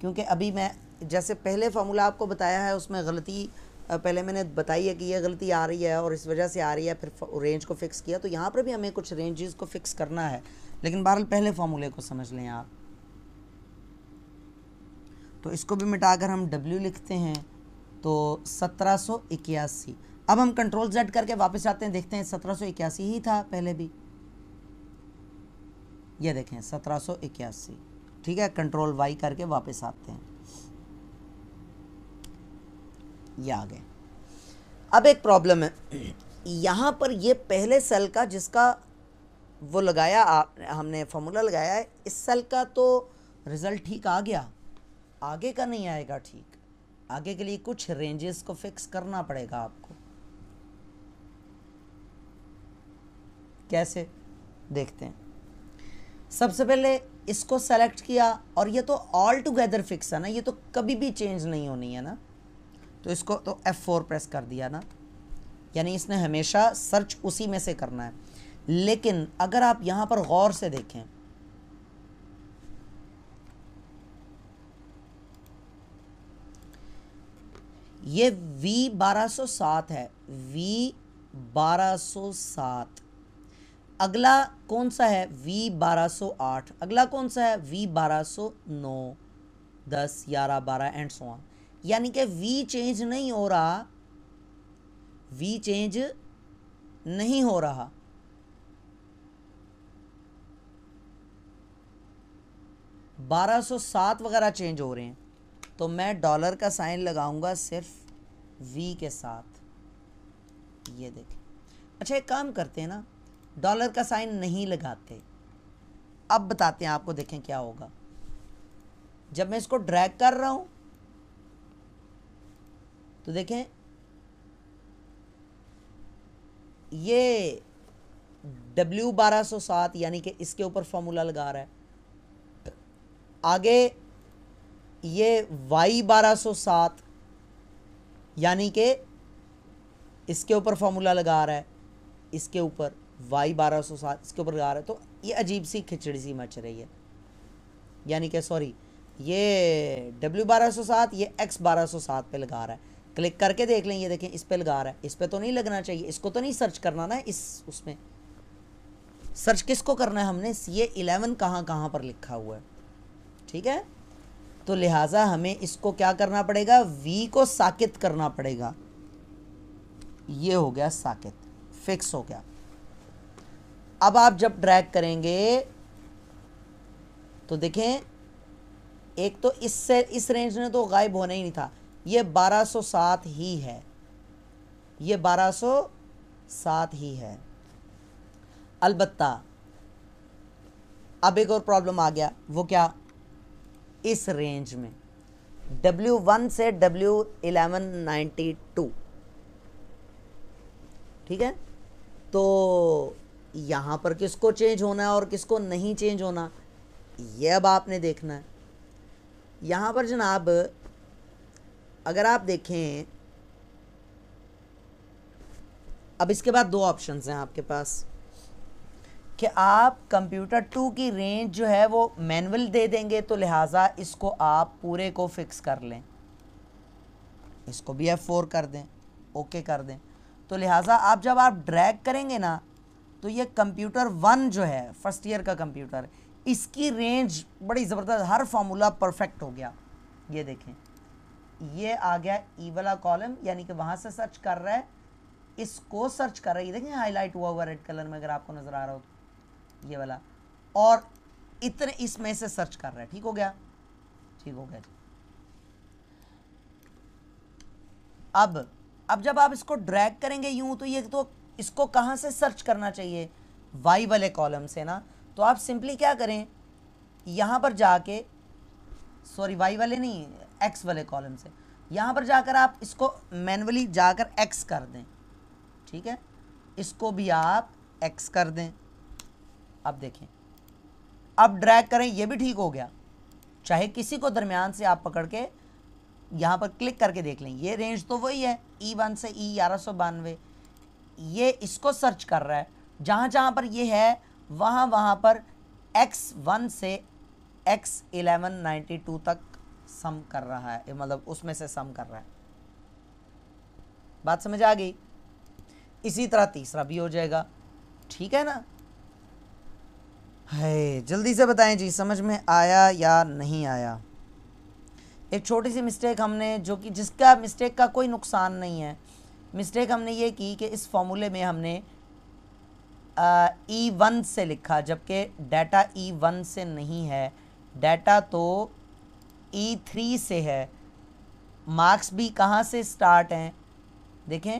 क्योंकि अभी मैं जैसे पहले फार्मूला आपको बताया है उसमें गलती पहले मैंने बताई है कि यह गलती आ रही है और इस वजह से आ रही है फिर रेंज को फिक्स किया तो यहाँ पर भी हमें कुछ रेंजेस को फिक्स करना है लेकिन बहरहाल पहले फार्मूले को समझ लें आप तो इसको भी मिटाकर हम W लिखते हैं तो सत्रह अब हम कंट्रोल जेड करके वापस आते हैं देखते हैं सत्रह ही था पहले भी ये देखें सत्रह ठीक है कंट्रोल वाई करके वापस आते हैं ये आ गए अब एक प्रॉब्लम है यहाँ पर ये पहले सेल का जिसका वो लगाया आप हमने फॉर्मूला लगाया है इस सेल का तो रिज़ल्ट ठीक आ गया आगे का नहीं आएगा ठीक आगे के लिए कुछ रेंजेस को फिक्स करना पड़ेगा आपको कैसे देखते हैं सबसे पहले इसको सेलेक्ट किया और ये तो ऑल टुगेदर फिक्स है ना ये तो कभी भी चेंज नहीं होनी है ना तो इसको तो F4 प्रेस कर दिया ना यानी इसने हमेशा सर्च उसी में से करना है लेकिन अगर आप यहाँ पर गौर से देखें ये V1207 है V1207 अगला कौन सा है वी बारह सौ आठ अगला कौन सा है वी बारह सौ नौ दस ग्यारह बारह एंड सो ऑन यानी कि वी चेंज नहीं हो रहा वी चेंज नहीं हो रहा बारह सौ सात वगैरह चेंज हो रहे हैं तो मैं डॉलर का साइन लगाऊंगा सिर्फ वी के साथ ये देखें अच्छा एक काम करते हैं ना डॉलर का साइन नहीं लगाते अब बताते हैं आपको देखें क्या होगा जब मैं इसको ड्रैग कर रहा हूं तो देखें ये डब्ल्यू बारह सौ सात यानी कि इसके ऊपर फार्मूला लगा रहा है आगे ये वाई बारह सौ सात यानी कि इसके ऊपर फार्मूला लगा रहा है इसके ऊपर वाई बारह सौ सात इसके ऊपर आ रहा है तो ये अजीब सी खिचड़ी सी मच रही है यानी कि सॉरी ये डब्ल्यू बारह सौ सात ये एक्स बारह सौ सात पर लगा रहा है क्लिक करके देख लें ये देखें इस पर लगा रहा है इस पर तो नहीं लगना चाहिए इसको तो नहीं सर्च करना ना इस उसमें सर्च किसको करना है हमने सी ए इलेवन कहाँ कहाँ पर लिखा हुआ है ठीक है तो लिहाजा हमें इसको क्या करना पड़ेगा वी को साकित करना पड़ेगा ये हो गया साकित फिक्स हो गया अब आप जब ड्रैग करेंगे तो देखें एक तो इससे इस रेंज में तो गायब होना ही नहीं था ये 1207 ही है ये 1207 ही है अलबत्ता अब एक और प्रॉब्लम आ गया वो क्या इस रेंज में W1 से W1192 ठीक है तो यहाँ पर किसको चेंज होना है और किसको नहीं चेंज होना ये अब आपने देखना है यहाँ पर जनाब अगर आप देखें अब इसके बाद दो ऑप्शन हैं आपके पास कि आप कंप्यूटर टू की रेंज जो है वो मैनुअल दे देंगे तो लिहाजा इसको आप पूरे को फिक्स कर लें इसको भी एफ फोर कर दें ओके कर दें तो लिहाजा आप जब आप ड्रैग करेंगे ना तो ये कंप्यूटर वन जो है फर्स्ट ईयर का कंप्यूटर इसकी रेंज बड़ी ज़बरदस्त हर फार्मूला परफेक्ट हो गया ये देखें ये आ गया ई e वाला कॉलम यानी कि वहाँ से सर्च कर रहा है इसको सर्च कर रहा है ये देखें हाईलाइट हुआ हुआ रेड कलर में अगर आपको नज़र आ रहा हो तो ये वाला और इतने इसमें से सर्च कर रहा है ठीक हो गया ठीक हो गया अब अब जब आप इसको ड्रैग करेंगे यूं तो ये तो इसको कहाँ से सर्च करना चाहिए वाई वाले कॉलम से ना तो आप सिंपली क्या करें यहाँ पर जाके सॉरी वाई वाले नहीं एक्स वाले कॉलम से यहाँ पर जाकर आप इसको मैनुअली जाकर एक्स कर दें ठीक है इसको भी आप एक्स कर दें अब देखें अब ड्रैग करें ये भी ठीक हो गया चाहे किसी को दरमियान से आप पकड़ के यहाँ पर क्लिक करके देख लें ये रेंज तो वही है ई e वन से ई e ग्यारह सौ बानवे ये इसको सर्च कर रहा है जहाँ जहाँ पर ये है वहाँ वहाँ पर एक्स वन से एक्स एलेवन नाइन्टी टू तक सम कर रहा है मतलब उसमें से सम कर रहा है बात समझ आ गई इसी तरह तीसरा भी हो जाएगा ठीक है ना है जल्दी से बताएं जी समझ में आया या नहीं आया एक छोटी सी मिस्टेक हमने जो कि जिसका मिस्टेक का कोई नुकसान नहीं है मिस्टेक हमने ये की कि इस फॉर्मूले में हमने ई वन e से लिखा जबकि डाटा ई वन से नहीं है डाटा तो ई e थ्री से है मार्क्स भी कहाँ से स्टार्ट हैं देखें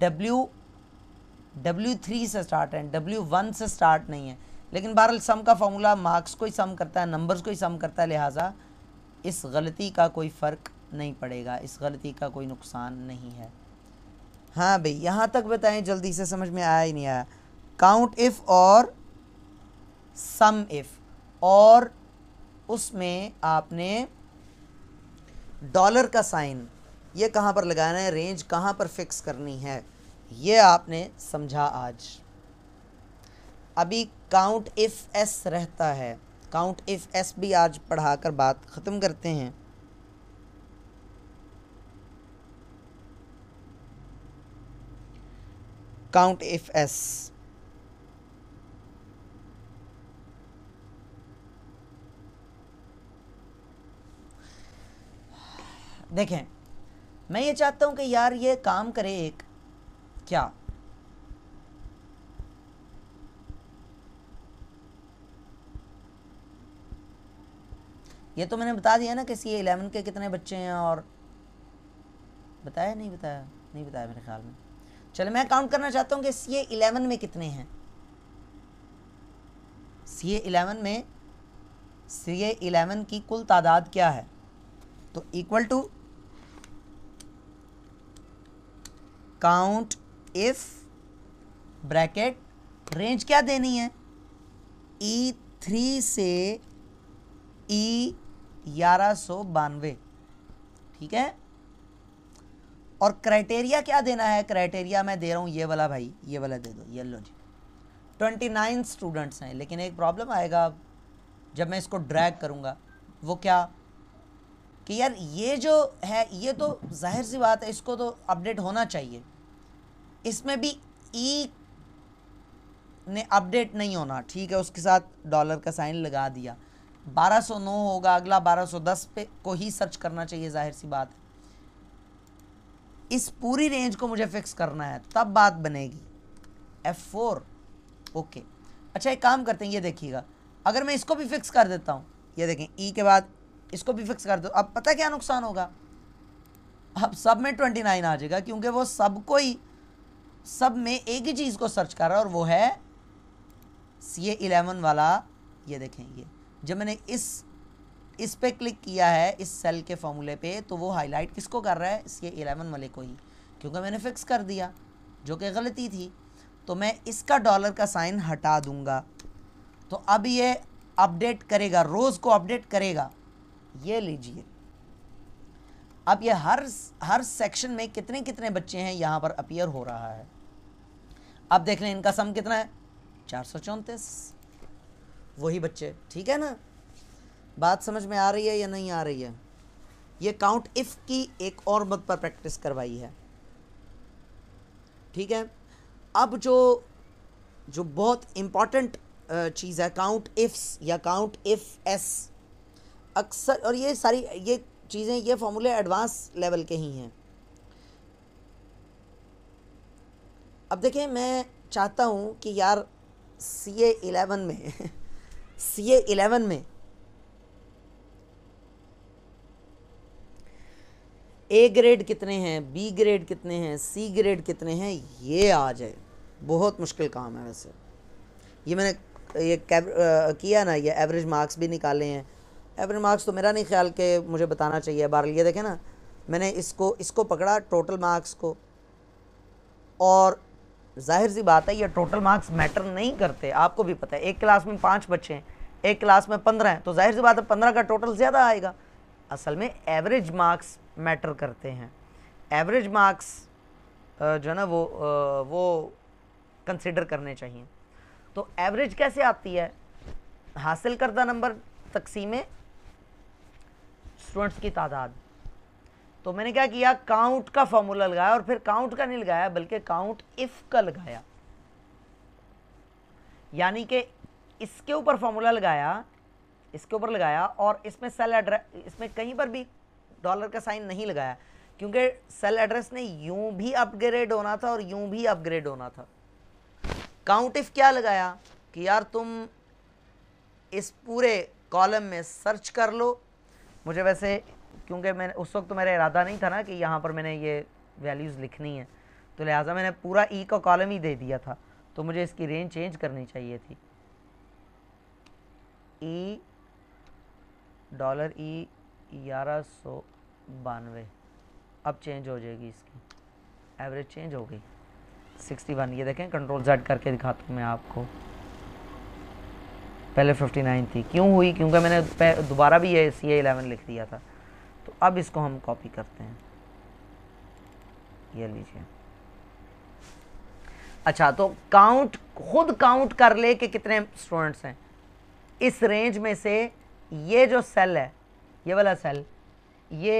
डब्ल्यू डब्ल्यू थ्री से स्टार्ट हैं डब्ल्यू वन से स्टार्ट नहीं है लेकिन बहरअल सम का फॉर्मूला मार्क्स को ही सम करता है नंबर्स को ही सम करता है लिहाजा इस गलती का कोई फ़र्क नहीं पड़ेगा इस गलती का कोई नुकसान नहीं है हाँ भाई यहाँ तक बताएं जल्दी से समझ में आया ही नहीं आया काउंट इफ़ और सम इफ़ और उसमें आपने डॉलर का साइन ये कहाँ पर लगाना है रेंज कहाँ पर फिक्स करनी है ये आपने समझा आज अभी काउंट इफ़ एस रहता है काउंट इफ़ एस भी आज पढ़ाकर बात ख़त्म करते हैं काउंट इफ एस देखें मैं ये चाहता हूं कि यार ये काम करे एक क्या ये तो मैंने बता दिया ना कि सी एलेवन के कितने बच्चे हैं और बताया नहीं बताया नहीं बताया मेरे ख्याल में चलो मैं काउंट करना चाहता हूँ कि सी ए इलेवन में कितने हैं सी ए इलेवन में सी ए इलेवन की कुल तादाद क्या है तो equal to count if bracket range क्या देनी है ई e थ्री से ई e ग्यारह सौ बानवे ठीक है और क्राइटेरिया क्या देना है क्राइटेरिया मैं दे रहा हूँ ये वाला भाई ये वाला दे दो लो जी ट्वेंटी नाइन स्टूडेंट्स हैं लेकिन एक प्रॉब्लम आएगा जब मैं इसको ड्रैग करूँगा वो क्या कि यार ये जो है ये तो जाहिर सी बात है इसको तो अपडेट होना चाहिए इसमें भी ई e ने अपडेट नहीं होना ठीक है उसके साथ डॉलर का साइन लगा दिया 1209 होगा अगला 1210 पे को ही सर्च करना चाहिए जाहिर सी बात इस पूरी रेंज को मुझे फिक्स करना है तो तब बात बनेगी एफ फोर ओके अच्छा एक काम करते हैं ये देखिएगा अगर मैं इसको भी फिक्स कर देता हूँ ये देखें ई e के बाद इसको भी फिक्स कर दो अब पता क्या नुकसान होगा अब सब में ट्वेंटी नाइन आ जाएगा क्योंकि वो सब को ही सब में एक ही चीज़ को सर्च कर रहा है और वो है सी ए इलेवन वाला ये देखें ये जब मैंने इस इस पर क्लिक किया है इस सेल के फॉर्मूले पे तो वो हाईलाइट किसको कर रहा है इसके एलेवन वाले को ही क्योंकि मैंने फ़िक्स कर दिया जो कि गलती थी तो मैं इसका डॉलर का साइन हटा दूंगा तो अब ये अपडेट करेगा रोज़ को अपडेट करेगा ये लीजिए अब ये हर हर सेक्शन में कितने कितने बच्चे हैं यहाँ पर अपियर हो रहा है अब देख लें इनका सम कितना है चार सौ वही बच्चे ठीक है ना बात समझ में आ रही है या नहीं आ रही है ये काउंट इफ़ की एक और मत पर प्रैक्टिस करवाई है ठीक है अब जो जो बहुत इम्पॉर्टेंट चीज़ है काउंट इफ़्स या काउंट इफ़ एस अक्सर और ये सारी ये चीज़ें ये फॉर्मूले एडवांस लेवल के ही हैं अब देखें मैं चाहता हूँ कि यार सी ए इलेवन में सी ए इलेवन में ए ग्रेड कितने हैं बी ग्रेड कितने हैं सी ग्रेड कितने हैं ये आ जाए बहुत मुश्किल काम है वैसे ये मैंने ये आ, किया ना ये एवरेज मार्क्स भी निकाले हैं एवरेज मार्क्स तो मेरा नहीं ख्याल के मुझे बताना चाहिए बार लिए देखें ना मैंने इसको इसको पकड़ा टोटल मार्क्स को और जाहिर सी बात है ये टोटल मार्क्स मैटर नहीं करते आपको भी पता है एक क्लास में पाँच बच्चे हैं एक क्लास में पंद्रह हैं तो जाहिर सी बात है पंद्रह का टोटल ज़्यादा आएगा असल में एवरेज मार्क्स मैटर करते हैं एवरेज मार्क्स जो है ना वो वो कंसिडर करने चाहिए तो एवरेज कैसे आती है हासिल करदा नंबर तकसीमें स्टूडेंट्स की तादाद तो मैंने क्या किया काउंट का फॉर्मूला लगाया और फिर काउंट का नहीं लगाया बल्कि काउंट इफ़ का लगाया यानी कि इसके ऊपर फॉर्मूला लगाया इसके ऊपर लगाया और इसमें सेल एड्रेस इसमें कहीं पर भी डॉलर का साइन नहीं लगाया क्योंकि सेल एड्रेस ने यूं भी अपग्रेड होना था और यूं भी अपग्रेड होना था काउंट इफ क्या लगाया कि यार तुम इस पूरे कॉलम में सर्च कर लो मुझे वैसे क्योंकि मैंने उस वक्त तो मेरा इरादा नहीं था ना कि यहाँ पर मैंने ये वैल्यूज़ लिखनी है तो लिहाजा मैंने पूरा ई e का कॉलम ही दे दिया था तो मुझे इसकी रेंज चेंज करनी चाहिए थी ई e डॉलर ई ग्यारह सौ बानवे अब चेंज हो जाएगी इसकी एवरेज चेंज हो गई सिक्सटी वन ये देखें कंट्रोल जेड करके दिखाता हूँ मैं आपको पहले फिफ्टी नाइन थी क्यों हुई क्योंकि मैंने दोबारा भी ये सी एलेवन लिख दिया था तो अब इसको हम कॉपी करते हैं ये लीजिए अच्छा तो काउंट खुद काउंट कर ले कि कितने स्टूडेंट्स हैं इस रेंज में से ये जो सेल है ये वाला सेल ये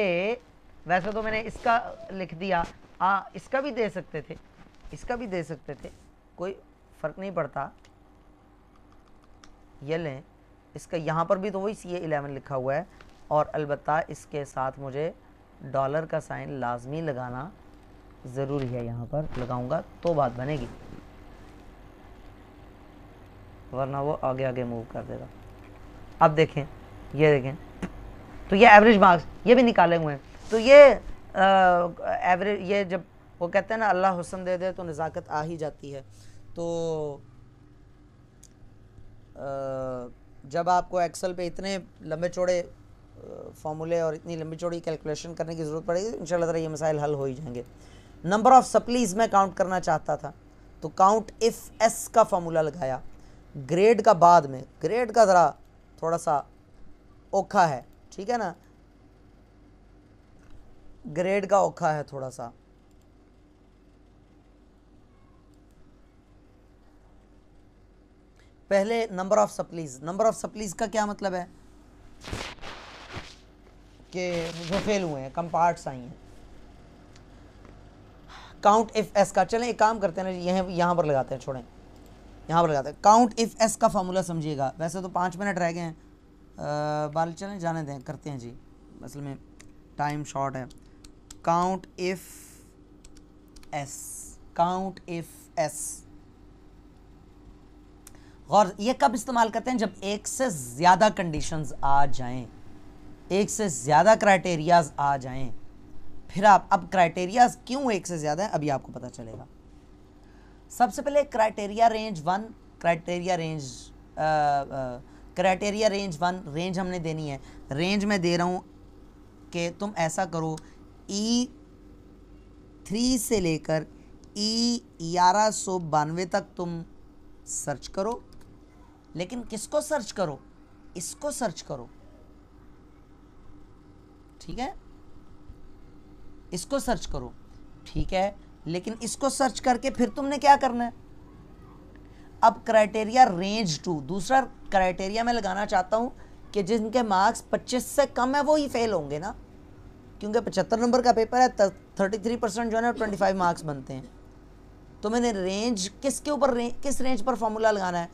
वैसे तो मैंने इसका लिख दिया आ, हाँ, इसका भी दे सकते थे इसका भी दे सकते थे कोई फ़र्क नहीं पड़ता ये लें इसका यहाँ पर भी तो वही सी ए एलेवन लिखा हुआ है और अलबत् इसके साथ मुझे डॉलर का साइन लाजमी लगाना ज़रूरी है यहाँ पर लगाऊंगा तो बात बनेगी वरना वो आगे आगे मूव कर देगा अब देखें ये देखें तो ये एवरेज मार्क्स ये भी निकाले हुए हैं तो ये एवरेज ये जब वो कहते हैं ना अल्लाह हुसन दे दे तो नज़ाकत आ ही जाती है तो आ, जब आपको एक्सेल पे इतने लंबे चौड़े फार्मूले और इतनी लंबी चौड़ी कैलकुलेशन करने की ज़रूरत पड़ेगी तो इन शाला ये मसाइल हल हो ही जाएंगे नंबर ऑफ़ सप्लीज़ मैं काउंट करना चाहता था तो काउंट इफ़ एस का फार्मूला लगाया ग्रेड का बाद में ग्रेड का ज़रा थोड़ा सा औखा है ठीक है ना ग्रेड का औखा है थोड़ा सा पहले number of supplies number of supplies का क्या मतलब है कि वो फेल हुए हैं कम पार्ट्स आई हैं काउंट इफ एस का चलें एक काम करते हैं ना यह, यहाँ पर लगाते हैं छोड़ें यहाँ पर लगाते हैं काउंट इफ एस का फार्मूला समझिएगा वैसे तो पाँच मिनट रह गए हैं वाले चलें जाने दें करते हैं जी असल में टाइम शॉर्ट है count if S count if S गौर ये कब इस्तेमाल करते हैं जब एक से ज़्यादा कंडीशंस आ जाएं एक से ज़्यादा क्राइटेरियाज आ जाएं फिर आप अब क्राइटेरियाज क्यों एक से ज़्यादा है अभी आपको पता चलेगा सबसे पहले criteria range one criteria range criteria range one range हमने देनी है रेंज में दे रहा हूँ कि तुम ऐसा करो ई e थ्री से लेकर ई e ग्यारह सौ बानवे तक तुम सर्च करो लेकिन किसको सर्च करो इसको सर्च करो ठीक है इसको सर्च करो ठीक है लेकिन इसको सर्च करके फिर तुमने क्या करना है अब क्राइटेरिया रेंज टू दूसरा क्राइटेरिया मैं लगाना चाहता हूँ कि जिनके मार्क्स 25 से कम है वो ही फेल होंगे ना क्योंकि पचहत्तर नंबर का पेपर है थर्टी थ्री परसेंट जो है ना ट्वेंटी फाइव मार्क्स बनते हैं तो मैंने रेंज किसके ऊपर रें किस रेंज पर फार्मूला लगाना है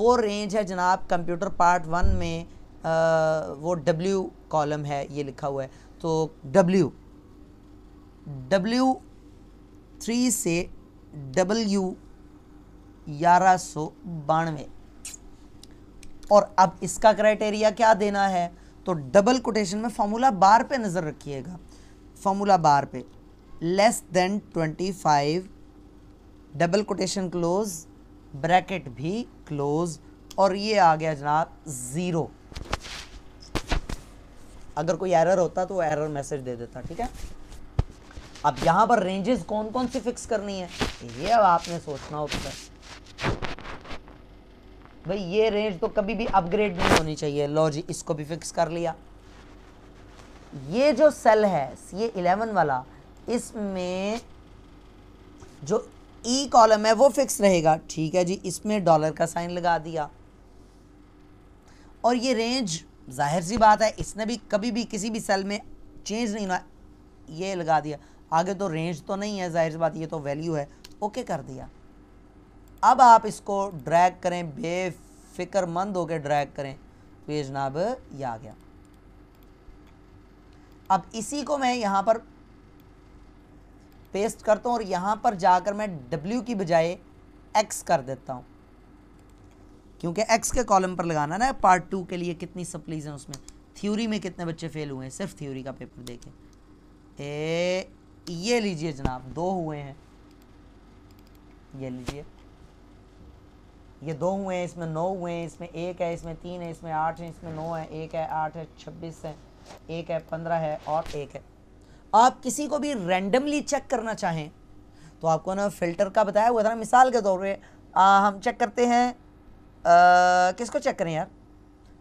वो रेंज है जनाब कंप्यूटर पार्ट वन में आ, वो डब्ल्यू कॉलम है ये लिखा हुआ है तो डब्ल्यू डब्ल्यू थ्री से डब्ल्यू ग्यारह बानवे और अब इसका क्राइटेरिया क्या देना है तो डबल कोटेशन में फार्मूला बार पे नज़र रखिएगा फार्मूला बार पे less than twenty five double quotation close bracket भी क्लोज और ये आ गया जनाब ज़ीरो अगर कोई एरर होता तो एरर मैसेज दे देता ठीक है अब यहां पर रेंजेस कौन कौन सी फिक्स करनी है ये अब आपने सोचना होता है भाई ये रेंज तो कभी भी अपग्रेड नहीं होनी चाहिए लो जी इसको भी फिक्स कर लिया ये जो सेल है ये इलेवन वाला इसमें जो ई e कॉलम है वो फिक्स रहेगा ठीक है जी इसमें डॉलर का साइन लगा दिया और ये रेंज जाहिर सी बात है इसने भी कभी भी किसी भी सेल में चेंज नहीं होना ये लगा दिया आगे तो रेंज तो नहीं है जाहिर सी बात ये तो वैल्यू है ओके कर दिया अब आप इसको ड्रैग करें बेफिक्रमंद होकर ड्रैग करें तो ये जनाब ये आ गया अब इसी को मैं यहाँ पर पेस्ट करता हूँ और यहाँ पर जाकर मैं W की बजाय X कर देता हूँ क्योंकि X के कॉलम पर लगाना ना पार्ट टू के लिए कितनी सप्लीज हैं उसमें थ्योरी में कितने बच्चे फेल हुए हैं सिर्फ थ्योरी का पेपर देखें ए ये लीजिए जनाब दो हुए हैं ये लीजिए ये दो हुए हैं इसमें नौ हुए हैं इसमें एक है इसमें तीन है इसमें आठ है इसमें नौ है एक है आठ है छब्बीस है एक है पंद्रह है और एक है आप किसी को भी रेंडमली चेक करना चाहें तो आपको ना फिल्टर का बताया हुआ था ना मिसाल के तौर पर हम चेक करते हैं आ, किसको चेक करें यार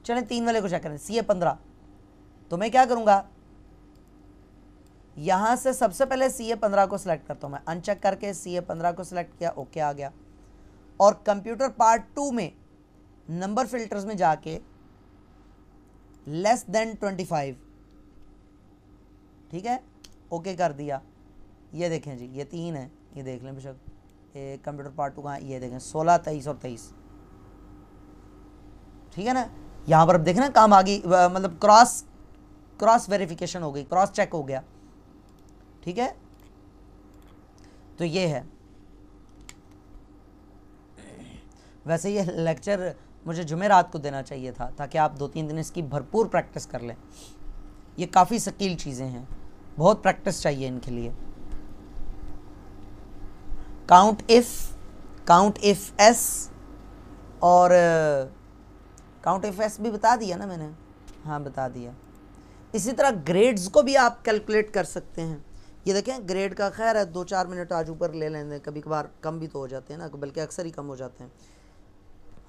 चलें तीन वाले को चेक करें सी ए पंद्रह तो मैं क्या करूँगा यहाँ से सबसे पहले सी ए पंद्रह को सिलेक्ट करता हूँ मैं अनचेक करके सी ए पंद्रह को सिलेक्ट किया ओके आ गया और कंप्यूटर पार्ट टू में नंबर फिल्टर्स में जाके लेस देन ट्वेंटी फाइव ठीक है ओके कर दिया ये देखें जी ये तीन है ये देख लें बेशक कंप्यूटर पार्ट टू कहाँ ये देखें सोलह तेईस और तेईस ठीक है ना यहाँ पर अब देखें ना काम आ गई मतलब क्रॉस क्रॉस वेरिफिकेशन हो गई क्रॉस चेक हो गया ठीक है तो ये है वैसे ये लेक्चर मुझे जुमे रात को देना चाहिए था ताकि आप दो तीन दिन इसकी भरपूर प्रैक्टिस कर लें ये काफ़ी शकील चीज़ें हैं बहुत प्रैक्टिस चाहिए इनके लिए count if count if S और काउंट इफ़ एस भी बता दिया ना मैंने हाँ बता दिया इसी तरह ग्रेड्स को भी आप कैलकुलेट कर सकते हैं ये देखें ग्रेड का खैर है दो चार मिनट आज ऊपर ले लेंगे कभी कभार कम भी तो हो जाते हैं ना बल्कि अक्सर ही कम हो जाते हैं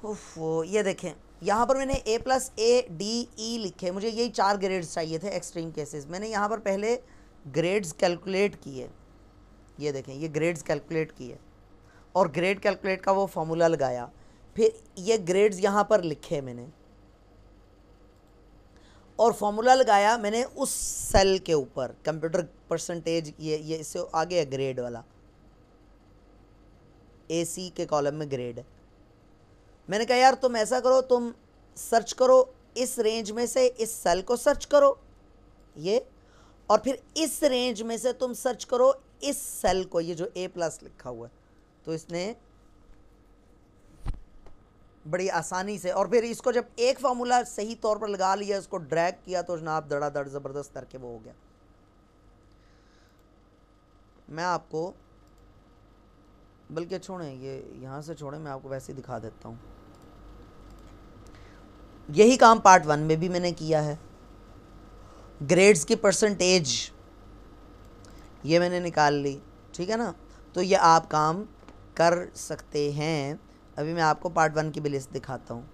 ओफो ये देखें यहाँ पर मैंने ए प्लस ए डी ई लिखे मुझे यही चार ग्रेड्स चाहिए थे एक्सट्रीम केसेस मैंने यहाँ पर पहले ग्रेड्स कैलकुलेट किए ये देखें ये ग्रेड्स कैलकुलेट किए और ग्रेड कैलकुलेट का वो फार्मूला लगाया फिर ये ग्रेड्स यहाँ पर लिखे मैंने और फार्मूला लगाया मैंने उस सेल के ऊपर कंप्यूटर परसेंटेज ये ये इससे आगे है ग्रेड वाला ए सी के कॉलम में ग्रेड है मैंने कहा यार तुम ऐसा करो तुम सर्च करो इस रेंज में से इस सेल को सर्च करो ये और फिर इस रेंज में से तुम सर्च करो इस सेल को ये जो ए प्लस लिखा हुआ है तो इसने बड़ी आसानी से और फिर इसको जब एक फार्मूला सही तौर पर लगा लिया इसको ड्रैग किया तो जनाब धड़ाधड़ ज़बरदस्त करके वो हो गया मैं आपको बल्कि छोड़ें ये यहाँ से छोड़ें मैं आपको वैसे ही दिखा देता हूँ यही काम पार्ट वन में भी मैंने किया है ग्रेड्स की परसेंटेज ये मैंने निकाल ली ठीक है ना तो ये आप काम कर सकते हैं अभी मैं आपको पार्ट वन की भी लिस्ट दिखाता हूँ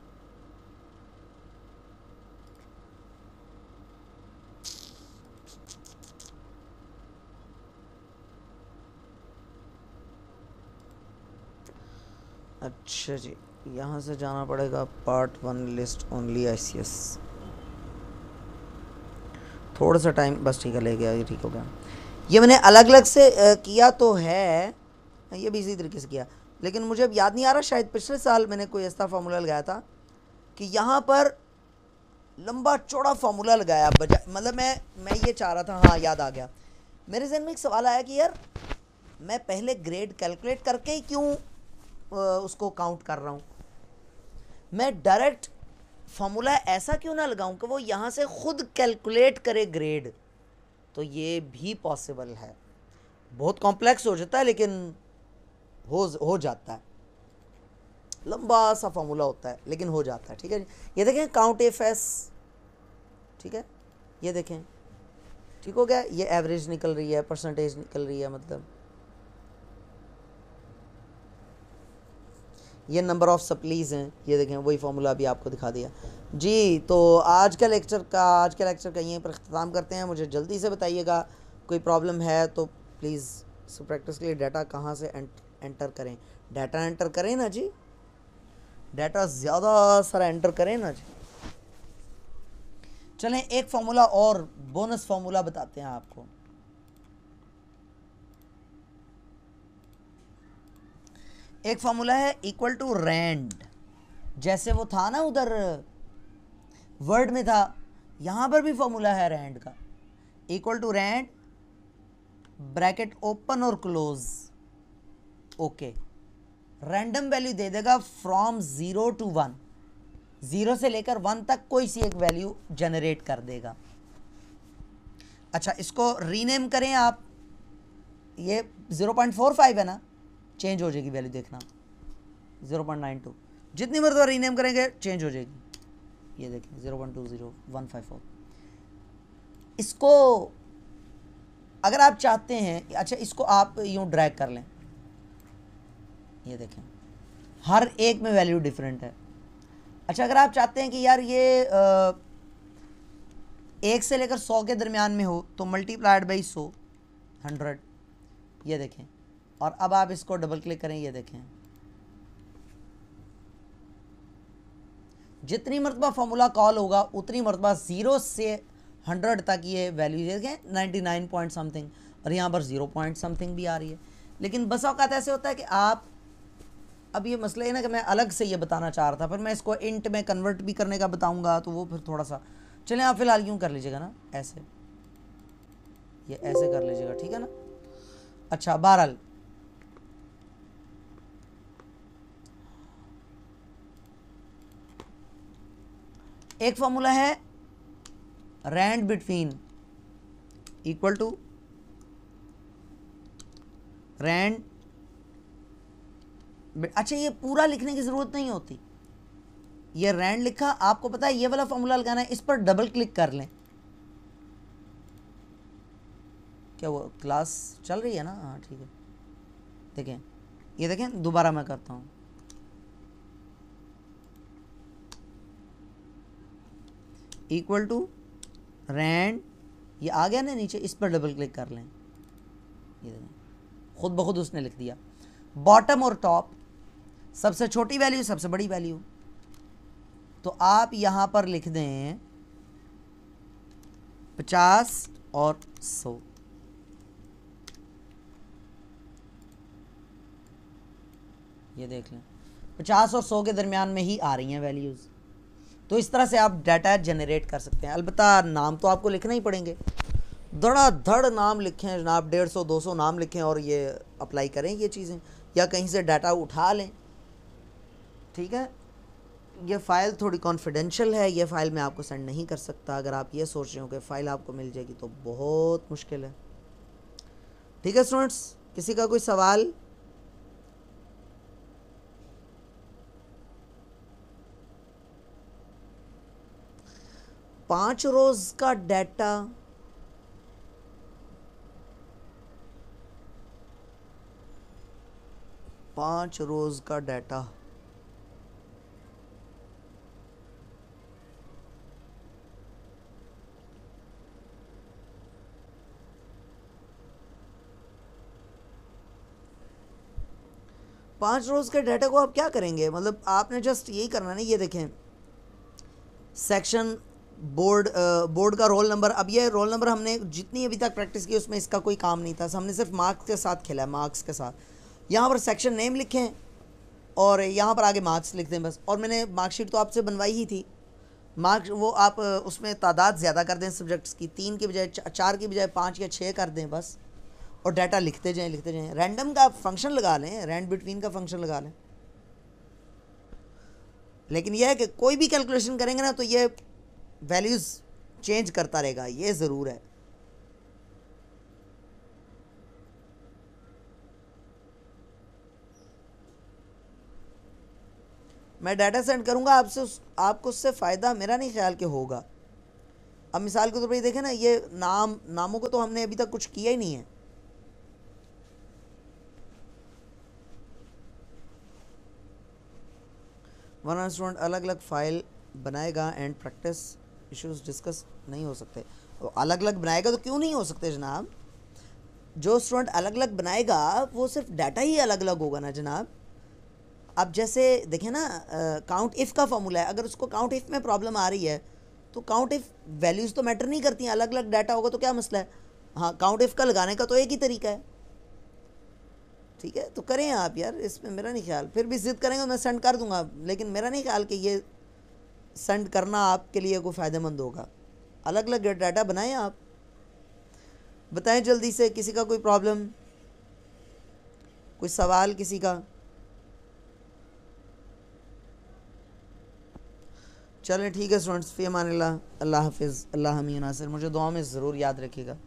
अच्छा जी यहाँ से जाना पड़ेगा part one list only I C S थोड़ा सा टाइम बस ठीक है ले गया ये ठीक हो गया ये मैंने अलग अलग से किया तो है ये भी इसी तरीके से किया लेकिन मुझे अब याद नहीं आ रहा शायद पिछले साल मैंने कोई ऐसा फार्मूला लगाया था कि यहाँ पर लंबा चौड़ा फार्मूला लगाया बजाय मतलब मैं मैं ये चाह रहा था हाँ याद आ गया मेरे जहन में एक सवाल आया कि यार मैं पहले ग्रेड कैलकुलेट करके ही क्यों उसको काउंट कर रहा हूँ मैं डायरेक्ट फॉर्मूला ऐसा क्यों ना लगाऊं कि वो यहाँ से खुद कैलकुलेट करे ग्रेड तो ये भी पॉसिबल है बहुत कॉम्प्लेक्स हो जाता है लेकिन हो हो जाता है लंबा सा फॉर्मूला होता है लेकिन हो जाता है ठीक है ये देखें काउंट एफ एस ठीक है ये देखें ठीक हो गया ये एवरेज निकल रही है परसेंटेज निकल रही है मतलब ये नंबर ऑफ़ सप्लीज़ हैं ये देखें वही फार्मूला अभी आपको दिखा दिया जी तो आज का लेक्चर का आज का लेक्चर का यहीं पर अख्ताम करते हैं मुझे जल्दी से बताइएगा कोई प्रॉब्लम है तो प्लीज़ प्रैक्टिस के लिए डाटा कहाँ से एंटर करें डाटा एंटर करें ना जी डाटा ज़्यादा सारा एंटर करें ना जी चलें एक फार्मूला और बोनस फार्मूला बताते हैं आपको एक फार्मूला है इक्वल टू रेंड जैसे वो था ना उधर वर्ड में था यहाँ पर भी फार्मूला है रेंड का equal to rand bracket open और क्लोज ओके रैंडम वैल्यू दे देगा from zero to one zero से लेकर वन तक कोई सी एक वैल्यू जनरेट कर देगा अच्छा इसको रीनेम करें आप ये ज़ीरो पॉइंट फोर फाइव है ना चेंज हो जाएगी वैल्यू देखना ज़ीरो पॉइंट नाइन टू जितनी मरतबा रीनेम करेंगे चेंज हो जाएगी ये देखें zero point two zero one five four इसको अगर आप चाहते हैं अच्छा इसको आप यूँ ड्रैग कर लें ये देखें हर एक में वैल्यू डिफरेंट है अच्छा अगर आप चाहते हैं कि यार ये आ, एक से लेकर सौ के दरमियान में हो तो मल्टीप्लाइड बाई सौ हंड्रेड ये देखें और अब आप इसको डबल क्लिक करें ये देखें जितनी मरतबा फॉर्मूला कॉल होगा उतनी मरतबा ज़ीरो से हंड्रेड तक ये वैल्यू देखें नाइन्टी नाइन पॉइंट समथिंग और यहाँ पर ज़ीरो पॉइंट समथिंग भी आ रही है लेकिन बस औकात ऐसे होता है कि आप अब ये मसला है ना कि मैं अलग से ये बताना चाह रहा था पर मैं इसको इंट में कन्वर्ट भी करने का बताऊंगा तो वो फिर थोड़ा सा चलें आप फिलहाल यूँ कर लीजिएगा ना ऐसे ये ऐसे कर लीजिएगा ठीक है ना अच्छा बहरहाल एक फॉर्मूला है rand between equal to rand अच्छा ये पूरा लिखने की ज़रूरत नहीं होती ये रैंड लिखा आपको पता है ये वाला फॉर्मूला लगाना है इस पर डबल क्लिक कर लें क्या वो क्लास चल रही है ना हाँ ठीक है देखें ये देखें दोबारा मैं करता हूँ इक्वल टू रैंड ये आ गया ना नीचे इस पर डबल क्लिक कर लें ये खुद ब खुद उसने लिख दिया बॉटम और टॉप सबसे छोटी वैल्यू सबसे बड़ी वैल्यू तो आप यहाँ पर लिख दें पचास और सौ ये देख लें पचास और सौ के दरमियान में ही आ रही हैं वैल्यूज़ तो इस तरह से आप डाटा जनरेट कर सकते हैं अलबत् नाम तो आपको लिखना ही पड़ेंगे धड़ाधड़ नाम लिखें जनाब डेढ़ सौ दो सौ नाम लिखें और ये अप्लाई करें ये चीज़ें या कहीं से डाटा उठा लें ठीक है ये फ़ाइल थोड़ी कॉन्फिडेंशियल है ये फ़ाइल मैं आपको सेंड नहीं कर सकता अगर आप ये सोच रहे हो कि फ़ाइल आपको मिल जाएगी तो बहुत मुश्किल है ठीक है स्टूडेंट्स किसी का कोई सवाल पाँच रोज़ का डाटा पाँच रोज़ का डाटा पाँच रोज़ के डाटा को आप क्या करेंगे मतलब आपने जस्ट यही करना नहीं ये देखें सेक्शन बोर्ड बोर्ड का रोल नंबर अब ये रोल नंबर हमने जितनी अभी तक प्रैक्टिस की उसमें इसका कोई काम नहीं था हमने सिर्फ मार्क्स के साथ खेला है मार्क्स के साथ यहाँ पर सेक्शन नेम लिखे हैं और यहाँ पर आगे मार्क्स लिखते हैं बस और मैंने मार्कशीट तो आपसे बनवाई ही थी मार्क्स वो आप उसमें तादाद ज़्यादा कर दें सब्जेक्ट्स की तीन के बजाय चार के बजाय पाँच या छः कर दें बस और डाटा लिखते जाएँ लिखते जाएँ रैंडम का फंक्शन लगा लें रैंड बिटवीन का फंक्शन लगा लें लेकिन यह है कि कोई भी कैलकुलेशन करेंगे ना तो ये वैल्यूज़ चेंज करता रहेगा ये ज़रूर है मैं डाटा सेंड करूंगा आपसे आपको उससे फ़ायदा मेरा नहीं ख्याल के होगा अब मिसाल के तौर पर ये देखें ना ये नाम नामों को तो हमने अभी तक कुछ किया ही नहीं है वन स्टूडेंट अलग अलग फ़ाइल बनाएगा एंड प्रैक्टिस इश्यूज डिस्कस नहीं हो सकते तो अलग अलग बनाएगा तो क्यों नहीं हो सकते जनाब जो स्टूडेंट अलग अलग बनाएगा वो सिर्फ डाटा ही अलग अलग होगा ना जनाब अब जैसे देखें ना काउंट इफ़ का फॉर्मूला है अगर उसको काउंट इफ़ में प्रॉब्लम आ रही है तो काउंट इफ़ वैल्यूज़ तो मैटर नहीं करती अलग अलग डाटा होगा तो क्या मसला है हाँ काउंट इफ़ का लगाने का तो एक ही तरीका है ठीक है तो करें आप यार इसमें मेरा नहीं ख्याल फिर भी ज़िद करेंगे तो मैं सेंड कर दूंगा लेकिन मेरा नहीं ख्याल कि ये सेंड करना आपके लिए को फ़ायदेमंद होगा अलग अलग डाटा बनाएं आप बताएं जल्दी से किसी का कोई प्रॉब्लम कोई सवाल किसी का चलें ठीक है स्टूडेंट्स फिर मान ला अल्लाह हाफिज़ अल्लाह हमी नासिर मुझे दुआ में ज़रूर याद रखिएगा